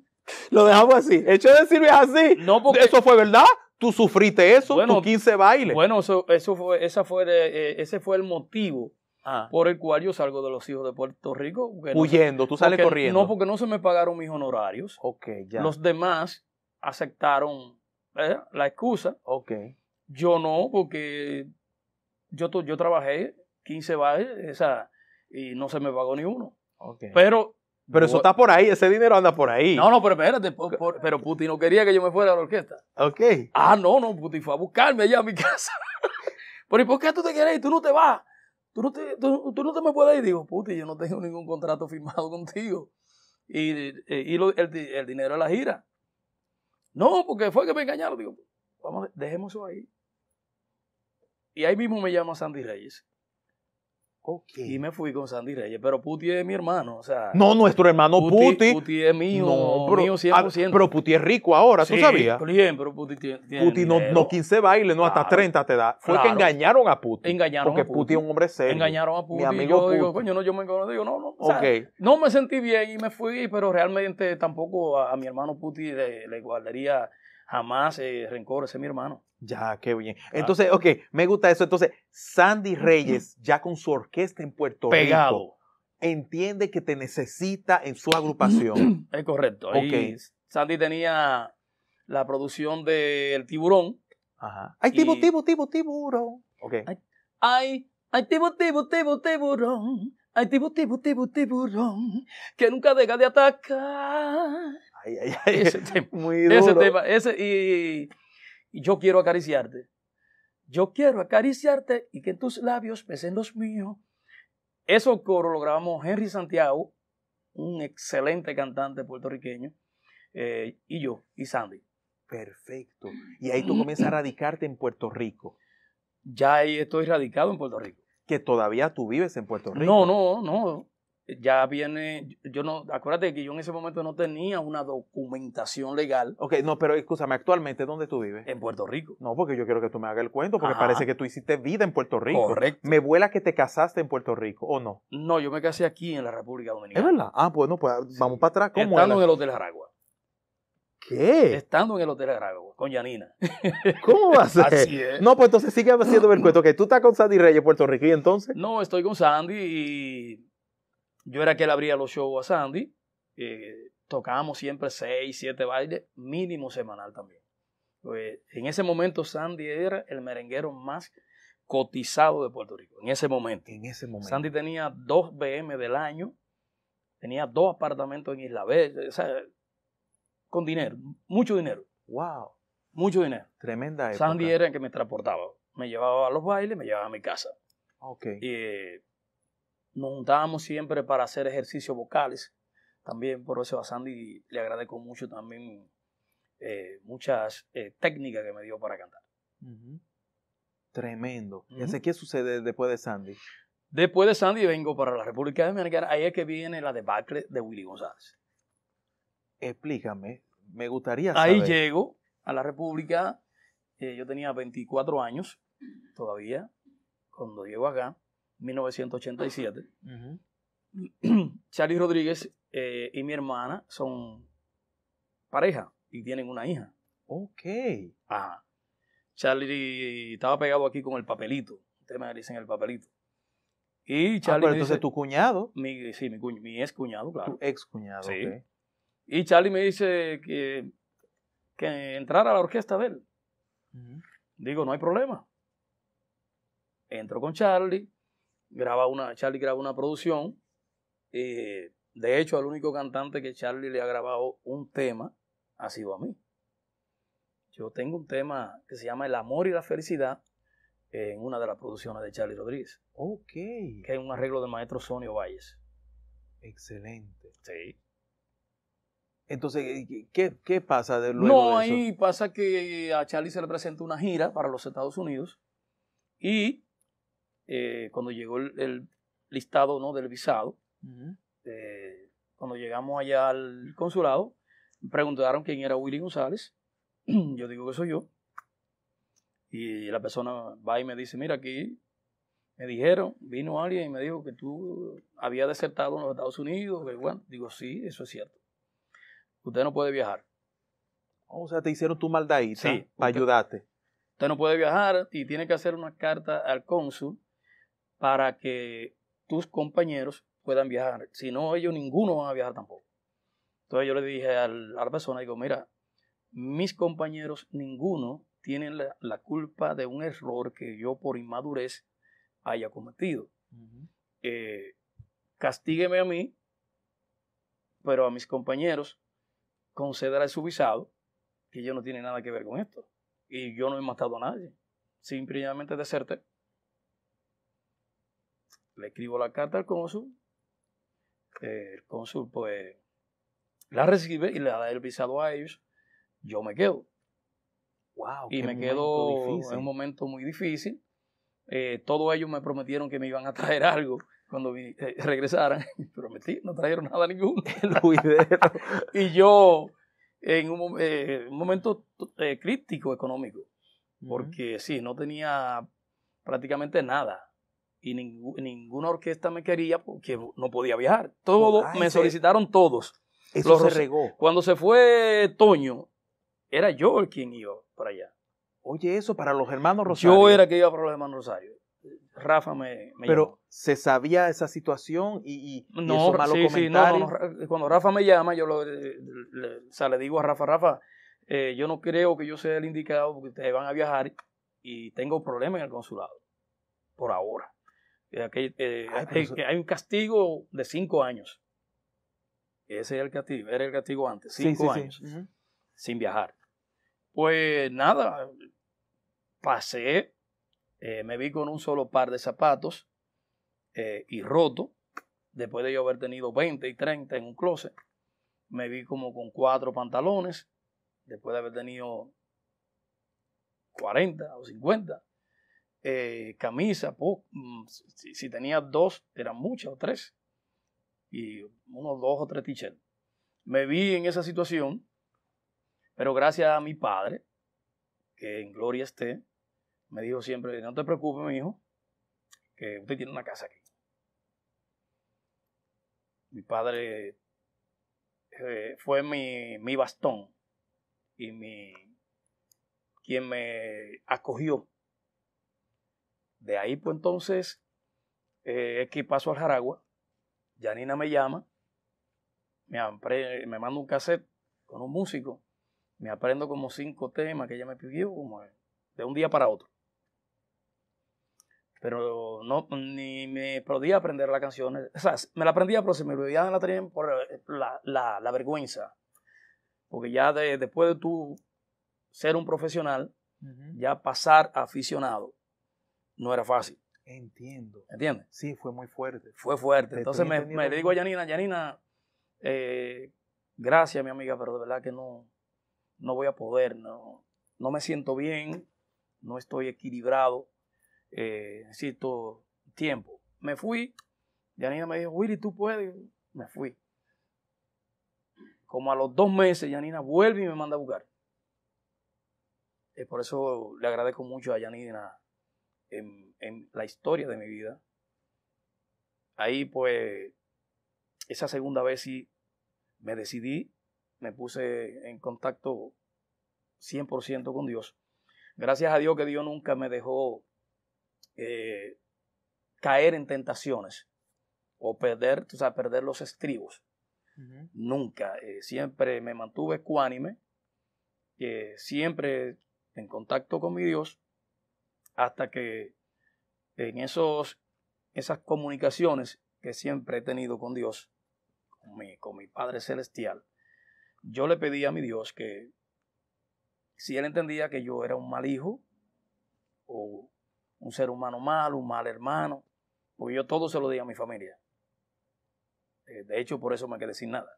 Lo dejamos así. Hecho de decirme así. No porque... Eso fue verdad. Tú sufriste eso, bueno, 15 bailes. Bueno, eso, fue, esa fue, eh, eh, ese fue el motivo Ah. por el cual yo salgo de los hijos de Puerto Rico. Huyendo, tú sales corriendo. No, porque no se me pagaron mis honorarios. ya. Los demás aceptaron la excusa. Yo no, porque yo, yo trabajé 15 veces y no se me pagó ni uno. Pero pero eso está por ahí, ese dinero anda por ahí. No, no, pero espérate, pero Putin no quería que yo me fuera a la orquesta. Ah, no, no, Putin fue a buscarme allá a mi casa. pero ¿y por qué tú te quieres y tú no te vas? tú no te, me puedes ir. Digo, puti, yo no tengo ningún contrato firmado contigo. Y, eh, y el, dinero de la gira. No, porque fue que me engañaron. Digo, vamos, dejemos eso ahí. Y ahí mismo me llama Sandy Reyes. Okay. Y me fui con Sandy Reyes, pero Puti es mi hermano, o sea... No, nuestro hermano Puti... Puti, es mío, no, pero, mío 100%. Ah, pero Puti es rico ahora, ¿tú sabías? Bien, pero Puti tiene, tiene no, no, 15 bailes, no, hasta 30 te da. Fue que engañaron a Puti. Engañaron porque a Puti. Puti es un hombre serio. Engañaron a Puti. Mi amigo yo digo, coño, no, yo me digo, no, no. O No me sentí bien y me fui, pero realmente tampoco a, mi hermano Puti le, le guardaría jamás eh, rencor, ese es mi hermano. Ya, qué bien. Entonces, ok, me gusta eso. Entonces, Sandy Reyes, ya con su orquesta en Puerto Pegado. Rico, entiende que te necesita en su agrupación. Es correcto. Okay. Sandy tenía la producción del Tiburón. Ajá. Ay, tibu, tibu, tibu, tiburón. Ok. Ay, ay, ay tibu, tibu, tibu, tiburón. Ay, tibu, tibu, tibu, tiburón. Que nunca deja de atacar ese tema. Muy duro. Ese y, yo quiero acariciarte. Yo quiero acariciarte y que tus labios pesen los míos. Eso coro lo grabamos Henry Santiago, un excelente cantante puertorriqueño, eh, y yo, y Sandy. Perfecto. Y ahí tú comienzas a radicarte en Puerto Rico. Ya ahí estoy radicado en Puerto Rico. Que todavía tú vives en Puerto Rico. No, no, no ya viene, yo no, acuérdate que yo en ese momento no tenía una documentación legal. Ok, no, pero escúchame, actualmente ¿dónde tú vives? En Puerto Rico. No, porque yo quiero que tú me hagas el cuento, porque parece que tú hiciste vida en Puerto Rico. Correcto. Me vuela que te casaste en Puerto Rico, ¿o no? No, yo me casé aquí en la República Dominicana. ¿Es verdad? Ah, bueno, pues, pues vamos para atrás. ¿Cómo Estando en el Hotel Aragua ¿Qué? Estando en el Hotel Aragua con Yanina. ¿Cómo va a ser? Así es. No, pues entonces sigue haciendo el cuento. que tú estás con Sandy Reyes, Puerto Rico, y entonces. No, estoy con Sandy y yo era que le abría los shows a Sandy. tocábamos siempre seis, siete bailes, mínimo semanal también. Pues, en ese momento Sandy era el merenguero más cotizado de Puerto Rico. En ese momento. En ese momento. Sandy tenía dos BM del año, tenía dos apartamentos en Isla Verde, con dinero, mucho dinero. Wow. Mucho dinero. Tremenda Sandy era el que me transportaba. Me llevaba a los bailes, me llevaba a mi casa. Ok. Eh, nos juntábamos siempre para hacer ejercicios vocales. También por eso a Sandy le agradezco mucho también eh, muchas eh, técnicas que me dio para cantar. Tremendo. ¿y ¿Qué sucede después de Sandy? Después de Sandy vengo para la República Dominicana. Ahí es que viene la debacle de Willy González. Explícame. Me gustaría saber. Ahí llego a la República. Eh, yo tenía 24 años todavía cuando llego acá. 1987. Charlie Rodríguez eh, y mi hermana son pareja y tienen una hija. Ok. Ajá. Charlie estaba pegado aquí con el papelito. Ustedes me dicen el papelito. Y Charlie. Ah, pero entonces tu cuñado. Mi, sí, mi, ex cuñado, claro. Tu ex cuñado, Y Charlie me dice que, que entrara a la orquesta de él. Digo, no hay problema. Entro con Charlie, graba una, Charlie graba una producción. Eh, de hecho, al único cantante que Charlie le ha grabado un tema ha sido a mí. Yo tengo un tema que se llama El amor y la felicidad en una de las producciones de Charlie Rodríguez. Ok. Que es un arreglo del maestro Sonio Valles. Excelente. Sí. Entonces, ¿qué, pasa de No, ahí pasa que a Charlie se le presenta una gira para los Estados Unidos y eh, cuando llegó el, listado ¿no? del visado, eh, cuando llegamos allá al consulado, preguntaron quién era Willy González. yo digo que soy yo. Y la persona va y me dice, mira, aquí me dijeron, vino alguien y me dijo que tú habías desertado en los Estados Unidos. bueno, digo, sí, eso es cierto. Usted no puede viajar. O sea, te hicieron tu maldadita sí, para ayudarte. Usted no puede viajar y tiene que hacer una carta al cónsul para que tus compañeros puedan viajar. Si no, ellos ninguno van a viajar tampoco. Entonces yo le dije al, a la persona, digo, mira, mis compañeros ninguno tienen la, culpa de un error que yo por inmadurez haya cometido. Eh, castígueme a mí, pero a mis compañeros concederá su visado, que yo no tiene nada que ver con esto. Y yo no he matado a nadie. Simplemente deserté le escribo la carta al cónsul, eh, el cónsul pues la recibe y le da el visado a ellos, yo me quedo. Wow, y me quedo en un momento muy difícil. Eh, todos ellos me prometieron que me iban a traer algo cuando eh, regresaran. Prometí, no trajeron nada ninguno. y yo, en un, momento crítico económico, porque sí, no tenía prácticamente nada y ninguna orquesta me quería porque no podía viajar. Todo, ah, me solicitaron todos. Cuando se fue Toño, era yo el quien iba para allá. Oye, eso para los hermanos Rosario. Yo era el que iba para los hermanos Rosario. Rafa me, me Pero se sabía esa situación y, no, esos malos cuando Rafa me llama, yo eh, le, digo a Rafa, Rafa, eh, yo no creo que yo sea el indicado porque ustedes van a viajar y tengo problemas en el consulado, por ahora. Eh, eh, hay, un castigo de cinco años. Ese era el castigo, era el castigo antes, cinco años, sin viajar. Pues nada, pasé, eh, me vi con un solo par de zapatos y roto, después de yo haber tenido 20 y 30 en un closet, me vi como con cuatro pantalones, después de haber tenido 40 o 50 eh, camisa mm, si, tenía dos, eran muchas o tres, y unos dos o tres t-shirts. Me vi en esa situación, pero gracias a mi padre, que en gloria esté, me dijo siempre, no te preocupes, mi hijo, que usted tiene una casa aquí. Mi padre eh, fue mi, mi bastón y mi, quien me acogió de ahí, pues entonces, es eh, que paso al Jaragua, Janina me llama, me, me manda un cassette con un músico, me aprendo como cinco temas que ella me pidió, como de un día para otro. Pero no, ni me podía aprender las canciones. O sea, me la aprendía, pero se me la tren por eh, la, vergüenza. Porque ya después de tú ser un profesional, ya pasar aficionado, no era fácil. Entiendo. ¿Entiendes? Sí, fue muy fuerte. Fue fuerte. Entonces me, digo a Yanina, Yanina, eh, gracias mi amiga, pero de verdad que no, no voy a poder, no, no me siento bien, no estoy equilibrado, eh, necesito tiempo. Me fui, Yanina me dijo, Willy, tú puedes, me fui. Como a los dos meses, Yanina vuelve y me manda a buscar. Y eh, por eso le agradezco mucho a Yanina en, la historia de mi vida. Ahí pues, esa segunda vez sí me decidí, me puse en contacto 100% con Dios. Gracias a Dios que Dios nunca me dejó eh, caer en tentaciones o perder, o sea, perder los estribos. Nunca. Eh, siempre me mantuve ecuánime, siempre en contacto con mi Dios hasta que en esos, esas comunicaciones que siempre he tenido con Dios, con mi, Padre Celestial, yo le pedí a mi Dios que si él entendía que yo era un mal hijo o un ser humano malo, un mal hermano, porque yo todo se lo di a mi familia. Eh, de hecho, por eso me quedé sin nada.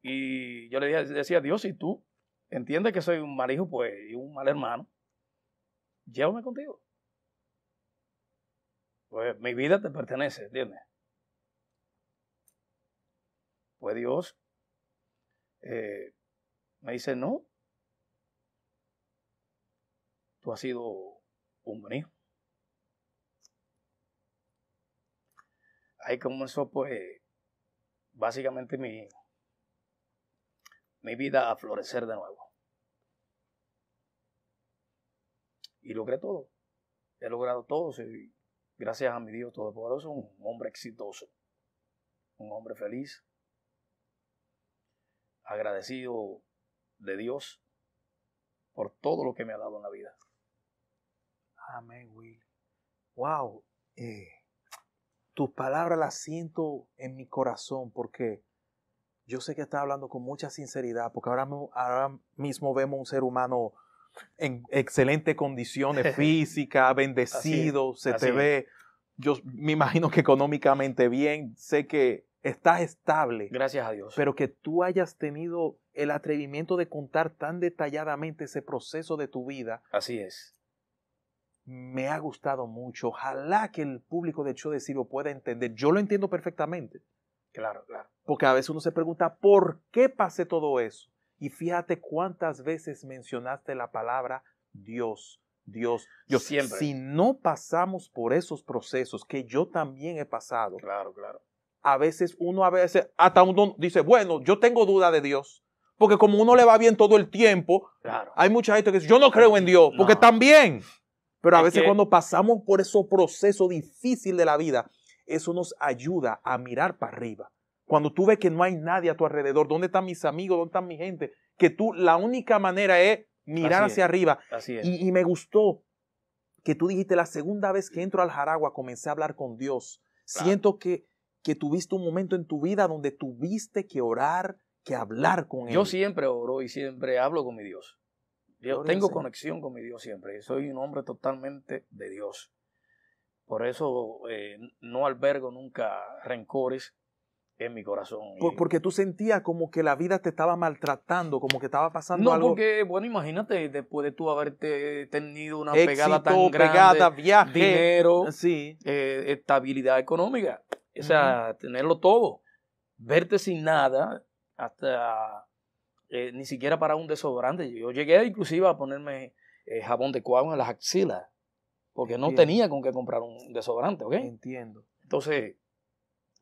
Y yo le decía, Dios, si tú entiendes que soy un mal hijo pues, y un mal hermano, llévame contigo. Pues mi vida te pertenece, ¿entiendes? Pues Dios eh, me dice, no, tú has sido un buen hijo. Ahí comenzó pues básicamente mi, mi vida a florecer de nuevo. y logré todo. He logrado todo. gracias a mi Dios Todopoderoso, un hombre exitoso, un hombre feliz, agradecido de Dios por todo lo que me ha dado en la vida. Amén, Will. Wow. Eh, tus palabras las siento en mi corazón porque yo sé que estás hablando con mucha sinceridad, porque ahora mismo vemos un ser humano en excelentes condiciones físicas, bendecido, se te ve, yo me imagino que económicamente bien, sé que estás estable. Gracias a Dios. Pero que tú hayas tenido el atrevimiento de contar tan detalladamente ese proceso de tu vida. Así es. Me ha gustado mucho. Ojalá que el público de hecho pueda entender. Yo lo entiendo perfectamente. Claro, claro. Porque a veces uno se pregunta, ¿por qué pasé todo eso? Y fíjate cuántas veces mencionaste la palabra Dios, Dios. Dios. siempre. Si no pasamos por esos procesos que yo también he pasado. Claro, claro. A veces uno a veces hasta uno dice, bueno, yo tengo duda de Dios. Porque como uno le va bien todo el tiempo, hay mucha gente que dice, yo no creo en Dios, porque también. Pero a veces cuando pasamos por esos procesos difíciles de la vida, eso nos ayuda a mirar para arriba. Cuando tú ves que no hay nadie a tu alrededor, ¿dónde están mis amigos? ¿Dónde están mi gente? Que tú, la única manera es mirar hacia arriba. Así es. Y, me gustó que tú dijiste, la segunda vez que entro al Jaragua, comencé a hablar con Dios. Siento que, que tuviste un momento en tu vida donde tuviste que orar, que hablar con Él. Yo siempre oro y siempre hablo con mi Dios. Yo tengo conexión con mi Dios siempre. Soy un hombre totalmente de Dios. Por eso eh, no albergo nunca rencores, en mi corazón. porque tú sentías como que la vida te estaba maltratando, como que estaba pasando algo. No, porque, bueno, imagínate, después de tú haberte tenido una pegada tan pegada, viaje, dinero, eh, estabilidad económica, o sea, tenerlo todo, verte sin nada, hasta eh, ni siquiera para un desodorante. Yo llegué inclusive a ponerme eh, jabón de cuagua en las axilas, porque no tenía con qué comprar un desodorante, ¿ok? Entiendo. Entonces,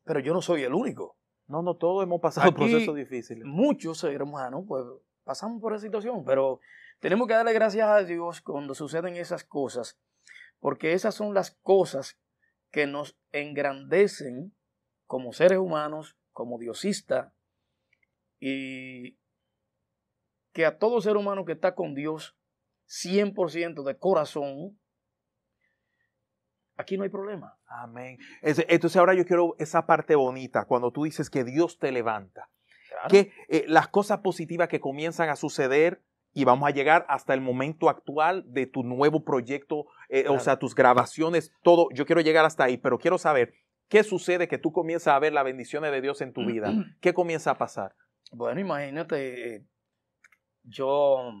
pero yo no soy el único. No, no, todos hemos pasado un proceso difícil. Muchos seres pues pasamos por esa situación, pero tenemos que darle gracias a Dios cuando suceden esas cosas, porque esas son las cosas que nos engrandecen como seres humanos, como diosistas, y que a todo ser humano que está con Dios 100% de corazón, Aquí no hay problema. Amén. Entonces ahora yo quiero esa parte bonita, cuando tú dices que Dios te levanta. Que eh, las cosas positivas que comienzan a suceder y vamos a llegar hasta el momento actual de tu nuevo proyecto, eh, o sea, tus grabaciones, todo. Yo quiero llegar hasta ahí, pero quiero saber, ¿qué sucede que tú comienzas a ver las bendiciones de Dios en tu vida? ¿Qué comienza a pasar? Bueno, imagínate, eh, yo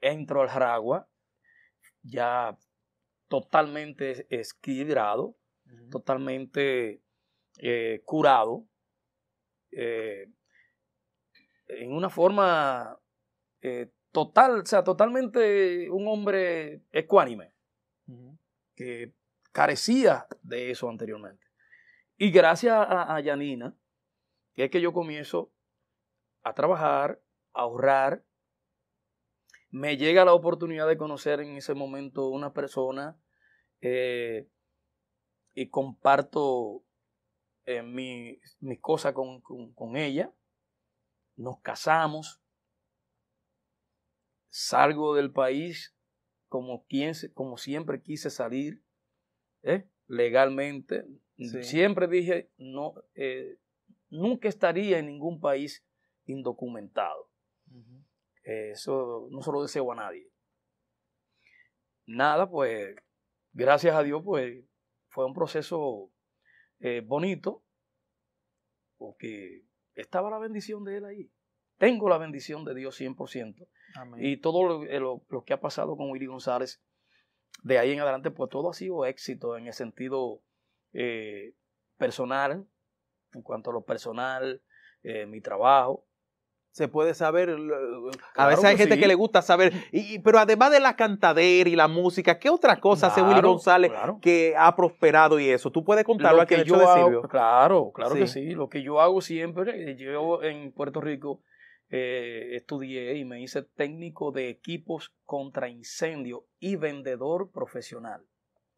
entro al Jaragua, ya totalmente equilibrado, totalmente eh, curado, eh, en una forma eh, total, o sea, totalmente un hombre ecuánime, que carecía de eso anteriormente. Y gracias a, Yanina Janina, que es que yo comienzo a trabajar, a ahorrar, me llega la oportunidad de conocer en ese momento una persona eh, y comparto eh, mis cosas con, ella. Nos casamos. Salgo del país como, quien, como siempre quise salir, ¿eh? legalmente. Siempre dije, no, nunca estaría en ningún país indocumentado. eso no se lo deseo a nadie. Nada, pues gracias a Dios, pues fue un proceso eh, bonito, porque estaba la bendición de Él ahí. Tengo la bendición de Dios 100%. Y todo eh, lo, que ha pasado con Willy González, de ahí en adelante, pues todo ha sido éxito en el sentido eh, personal, en cuanto a lo personal, mi trabajo, se puede saber. Eh, a veces hay gente que le gusta saber. Y, pero además de la cantadera y la música, ¿qué otra cosa hace Willy González que ha prosperado y eso? Tú puedes contarlo lo que yo de hago, Claro, claro que sí. Lo que yo hago siempre, eh, yo en Puerto Rico eh, estudié y me hice técnico de equipos contra incendio y vendedor profesional.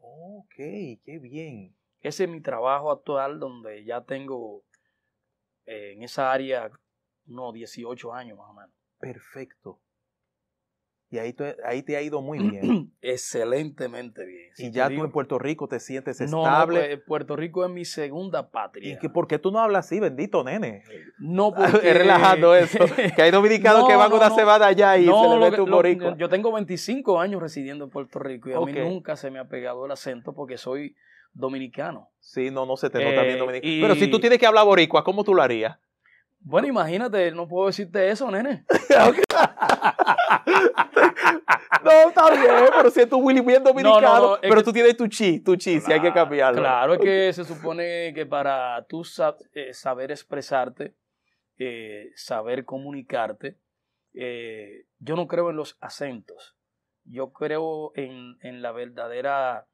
Ok, qué bien. Ese es mi trabajo actual donde ya tengo en esa área no, 18 años más o menos. Perfecto. Y ahí te, ahí te ha ido muy bien. Excelentemente bien. y ya tú en Puerto Rico te sientes estable. No, pues, Puerto Rico es mi segunda patria. ¿Y que, por qué tú no hablas así, bendito nene? No, porque... es relajando eso. Que hay dominicanos que van una semana allá y se le ve un morico. Yo tengo 25 años residiendo en Puerto Rico y a mí nunca se me ha pegado el acento porque soy dominicano. Sí, no, no se te nota bien eh, dominicano. Pero si tú tienes que hablar boricua, ¿cómo tú lo harías? Bueno, imagínate, no puedo decirte eso, nene. no, está bien, pero si es tu Willy bien dominicano, pero tú tienes tu chi, tu chi, si hay que cambiarlo. Claro, es que se supone que para tú eh, saber expresarte, eh, saber comunicarte, eh, yo no creo en los acentos. Yo creo en, en la verdadera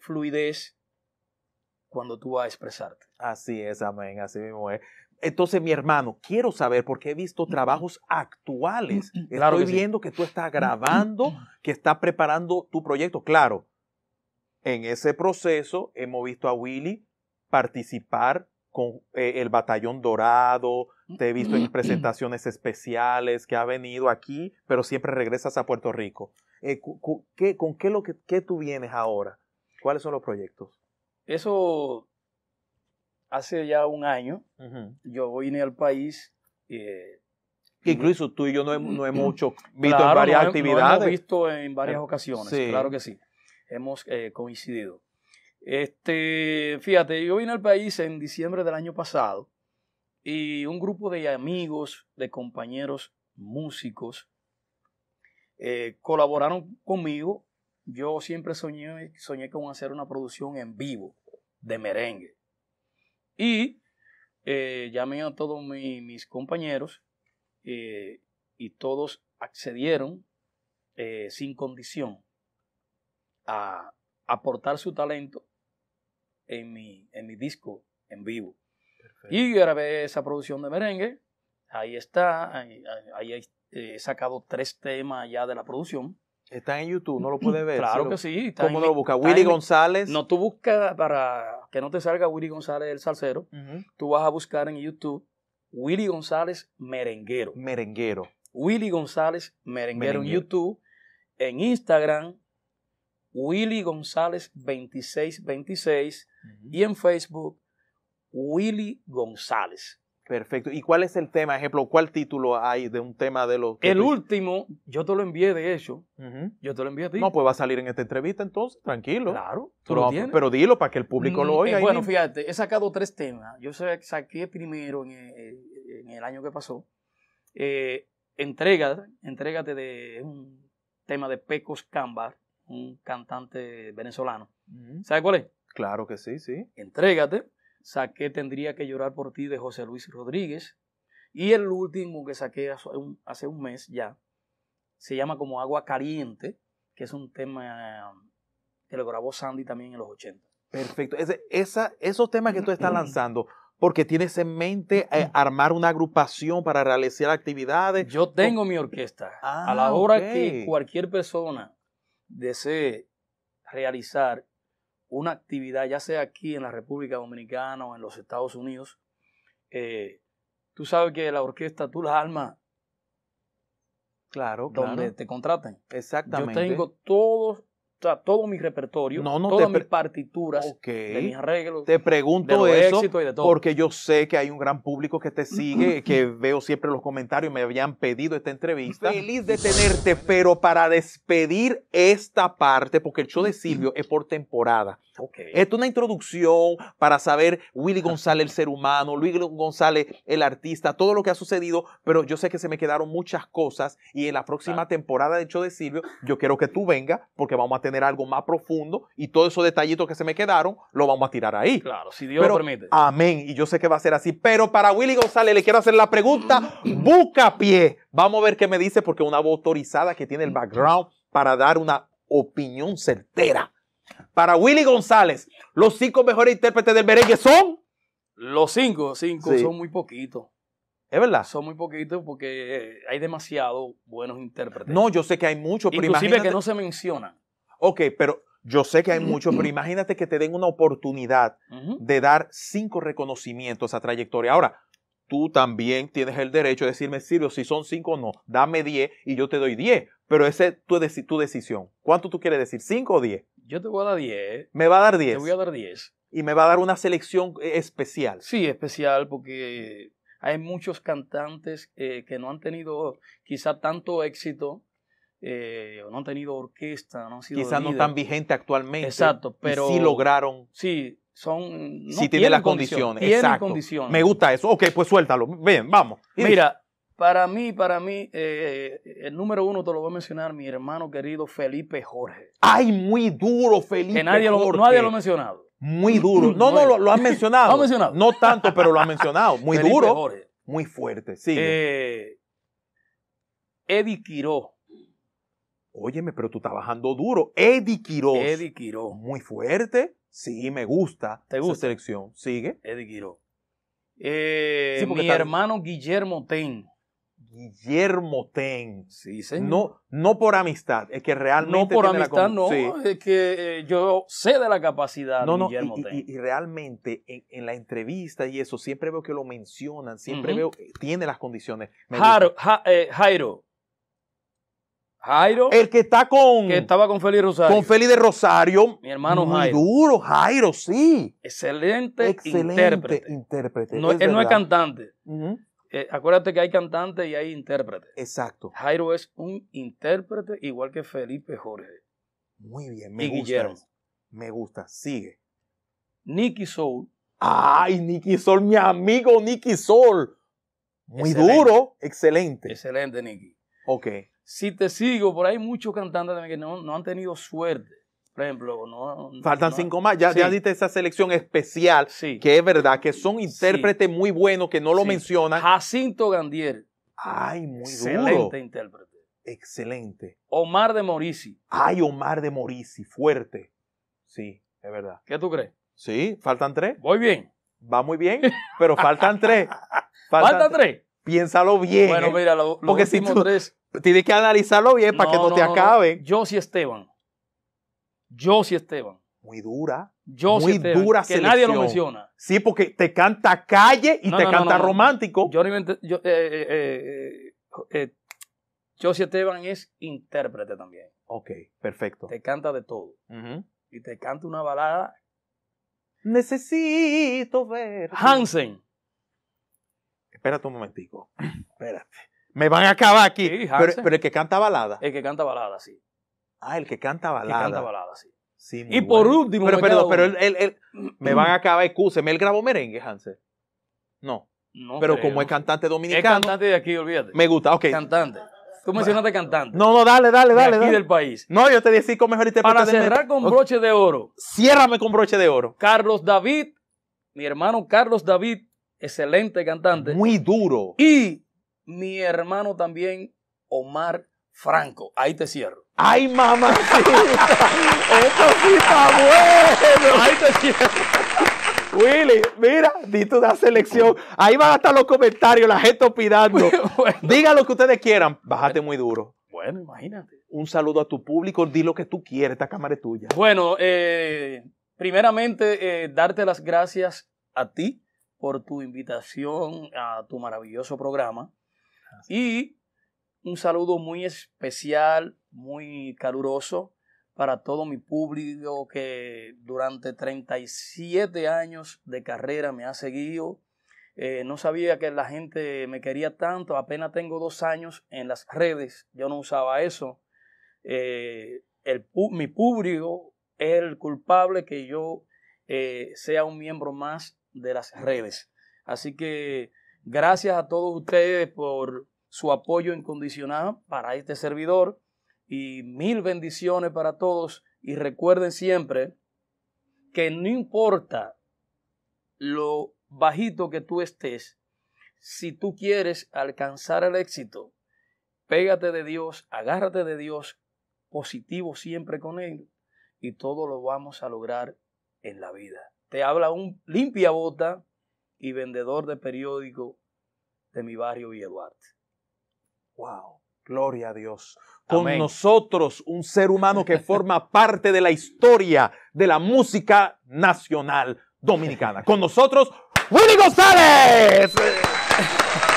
fluidez cuando tú vas a expresarte. Así es, amén, así mismo es. Entonces, mi hermano, quiero saber porque he visto trabajos actuales. Estoy viendo que tú estás grabando, que estás preparando tu proyecto. Claro, en ese proceso hemos visto a Willy participar con eh, el Batallón Dorado, te he visto en presentaciones especiales que ha venido aquí, pero siempre regresas a Puerto Rico. Eh, ¿Con qué lo que qué tú vienes ahora? ¿Cuáles son los proyectos? Eso hace ya un año, yo vine al país. Eh, incluso tú y yo no, hemos, no mucho visto en varias actividades. hemos visto en varias eh, ocasiones, claro que sí. Hemos eh, coincidido. Este, fíjate, yo vine al país en diciembre del año pasado y un grupo de amigos, de compañeros músicos, colaboraron conmigo. Yo siempre soñé, soñé con hacer una producción en vivo de merengue. Y eh, llamé a todos mis compañeros eh, y todos accedieron eh, sin condición a aportar su talento en mi, disco en vivo. Y grabé esa producción de merengue. Ahí está, ahí he sacado tres temas ya de la producción. Está en YouTube, no lo puedes ver. Claro que sí. ¿Cómo lo busca? Willy González. No, tú buscas para que no te salga Willy González el salsero. Tú vas a buscar en YouTube Willy González merenguero. Merenguero. Willy González merenguero, en YouTube. En Instagram, Willy González 2626. Y en Facebook, Willy González. Perfecto. ¿Y cuál es el tema? Ejemplo, ¿cuál título hay de un tema de los... el último, yo te lo envié, de hecho. Yo te lo envié a ti. No, pues va a salir en esta entrevista entonces, tranquilo. Claro. pero, pero dilo para que el público lo mm, oiga. Eh, bueno, fíjate, he sacado tres temas. Yo saqué primero eh, eh, en el, año que pasó. Entrega, entrégate, entrégate de un tema de Pecos Cambar, un cantante venezolano. ¿Sabes cuál es? Claro que sí, sí. Entrégate saqué Tendría que llorar por ti de José Luis Rodríguez. Y el último que saqué hace un mes ya se llama como Agua Caliente, que es un tema que lo grabó Sandy también en los 80. Perfecto. esos temas que tú estás lanzando, porque tienes en mente eh, armar una agrupación para realizar actividades. Yo tengo mi orquesta. a la ah, hora que cualquier persona desee realizar una actividad, ya sea aquí en la República Dominicana o en los Estados Unidos, eh, tú sabes que la orquesta tú la alma. Claro, donde te contraten. Exactamente. Yo tengo todos o sea, todo mi repertorio, todas mis partituras, de mis arreglos. Te pregunto eso porque yo sé que hay un gran público que te sigue, que veo siempre los comentarios, me habían pedido esta entrevista. Feliz de tenerte, pero para despedir esta parte, porque el show de Silvio es por temporada es una introducción para saber Willy González, el ser humano, Luis González, el artista, todo lo que ha sucedido, pero yo sé que se me quedaron muchas cosas y en la próxima temporada de hecho de Silvio, yo quiero que tú vengas porque vamos a tener algo más profundo y todos esos detallitos que se me quedaron lo vamos a tirar ahí. Claro, si Dios lo permite. Amén, y yo sé que va a ser así, pero para Willy González le quiero hacer la pregunta, busca pie. Vamos a ver qué me dice porque una voz autorizada que tiene el background para dar una opinión certera para Willy González, los cinco mejores intérpretes del merengue son. Los cinco, cinco, son muy poquitos. Es verdad. Son muy poquitos porque eh, hay demasiados buenos intérpretes. No, yo sé que hay muchos, pero Inclusive imagínate... que no se mencionan. Ok, pero yo sé que hay muchos, pero imagínate que te den una oportunidad de dar cinco reconocimientos a trayectoria. Ahora, tú también tienes el derecho de decirme, Silvio, si son cinco o no, dame diez y yo te doy diez. Pero esa es tu, tu decisión. ¿Cuánto tú quieres decir? ¿Cinco o diez? Yo te voy a dar 10. Me va a dar 10. Te voy a dar 10. Y me va a dar una selección eh, especial. Sí, especial porque hay muchos cantantes eh, que no han tenido quizá tanto éxito, eh, o no han tenido orquesta, no han sido Quizás no tan vigente actualmente. Exacto, pero. Sí lograron. Sí, son. No, sí tiene las condiciones. Tienen Exacto. condiciones. Me gusta eso. Ok, pues suéltalo. Bien, vamos. Mira, para mí, para mí, eh, eh, el número uno te lo voy a mencionar mi hermano querido Felipe Jorge. ¡Ay, muy duro, Felipe! Que nadie Jorge. Lo, nadie lo ha mencionado. Muy duro. No, no, lo, lo han mencionado. ¿Lo mencionado. No tanto, pero lo han mencionado. Muy duro. Muy fuerte, sí. Eh, Eddie Quiró. Óyeme, pero tú estás bajando duro. Eddie Quiró. Eddie Quiró. Muy fuerte. Sí, me gusta. ¿Te gusta? selección. Sigue. Eddie Quiró. mi hermano Guillermo Ten. Guillermo Ten. Sí, No, no por amistad, es que realmente. No por amistad, no. Es que eh, yo sé de la capacidad de no, Guillermo y, Ten. Y, realmente en, la entrevista y eso, siempre veo que lo mencionan, siempre veo, eh, tiene las condiciones. Eh, Jairo. Jairo. El que está con. Que estaba con Félix Rosario. Con Feli de Rosario. Mi hermano muy Jairo. duro, Jairo, sí. Excelente, Excelente intérprete. No, él no es cantante. Eh, acuérdate que hay cantantes y hay intérpretes. Exacto. Jairo es un intérprete igual que Felipe Jorge. Muy bien, me gusta. Me gusta, sigue. Nicky Soul. ¡Ay, Nicky Soul, mi amigo Nicky Soul! Muy duro, excelente. Excelente, Nicky. Ok. Si te sigo, por ahí muchos cantantes que no han tenido suerte por ejemplo, no. Faltan cinco más. Ya, diste esa selección especial, sí. que es verdad, que son intérpretes muy buenos, que no lo mencionan. Jacinto Gandier. Ay, muy Excelente intérprete. Excelente. Omar de Morici. Ay, Omar de Morici, fuerte. Sí, es verdad. ¿Qué tú crees? Sí, faltan tres. Voy bien. Va muy bien, pero faltan tres. Faltan, tres. Piénsalo bien. Bueno, ¿eh? mira, lo, Porque si tres... tienes que analizarlo bien para que no, te acabe. Yo sí, Esteban. Josie Esteban. Muy dura. Josie muy dura dura que nadie lo menciona. Sí, porque te canta calle y te canta romántico. Josie eh, eh, eh, Esteban es intérprete también. Ok, perfecto. Te canta de todo. Y te canta una balada. Necesito ver. Hansen. Espérate un momentico. Espérate. Me van a acabar aquí. pero, pero, el que canta balada. El que canta balada, sí. Ah, el que canta balada. canta balada, sí. y por último. Pero, pero él, me van a acabar, excúseme, él grabó merengue, Hansel. No. no pero como es cantante dominicano. Es cantante de aquí, olvídate. Me gusta, ok. Cantante. Tú mencionaste cantante. No, no, dale, dale, dale. De aquí del país. No, yo te decía con mejor Para cerrar con broche de oro. Ciérrame con broche de oro. Carlos David, mi hermano Carlos David, excelente cantante. Muy duro. Y mi hermano también, Omar Franco, ahí te cierro. ¡Ay, mamá. ¡Esto sí está bueno! Ahí te cierro. Willy, mira, di tu selección. Ahí van hasta los comentarios, la gente opinando. Diga lo que ustedes quieran. Bájate muy duro. Bueno, imagínate. Un saludo a tu público, di lo que tú quieras. esta cámara es tuya. Bueno, eh, primeramente, eh, darte las gracias a ti por tu invitación a tu maravilloso programa. Y un saludo muy especial, muy caluroso para todo mi público que durante 37 años de carrera me ha seguido. Eh, no sabía que la gente me quería tanto, apenas tengo dos años en las redes, yo no usaba eso. Eh, el, mi público es el culpable que yo eh, sea un miembro más de las redes. Así que gracias a todos ustedes por su apoyo incondicional para este servidor y mil bendiciones para todos y recuerden siempre que no importa lo bajito que tú estés, si tú quieres alcanzar el éxito, pégate de Dios, agárrate de Dios, positivo siempre con Él y todo lo vamos a lograr en la vida. Te habla un limpia bota y vendedor de periódico de mi barrio Villa Wow, gloria a Dios. Con nosotros, un ser humano que forma parte de la historia de la música nacional dominicana. Con nosotros, Willy González.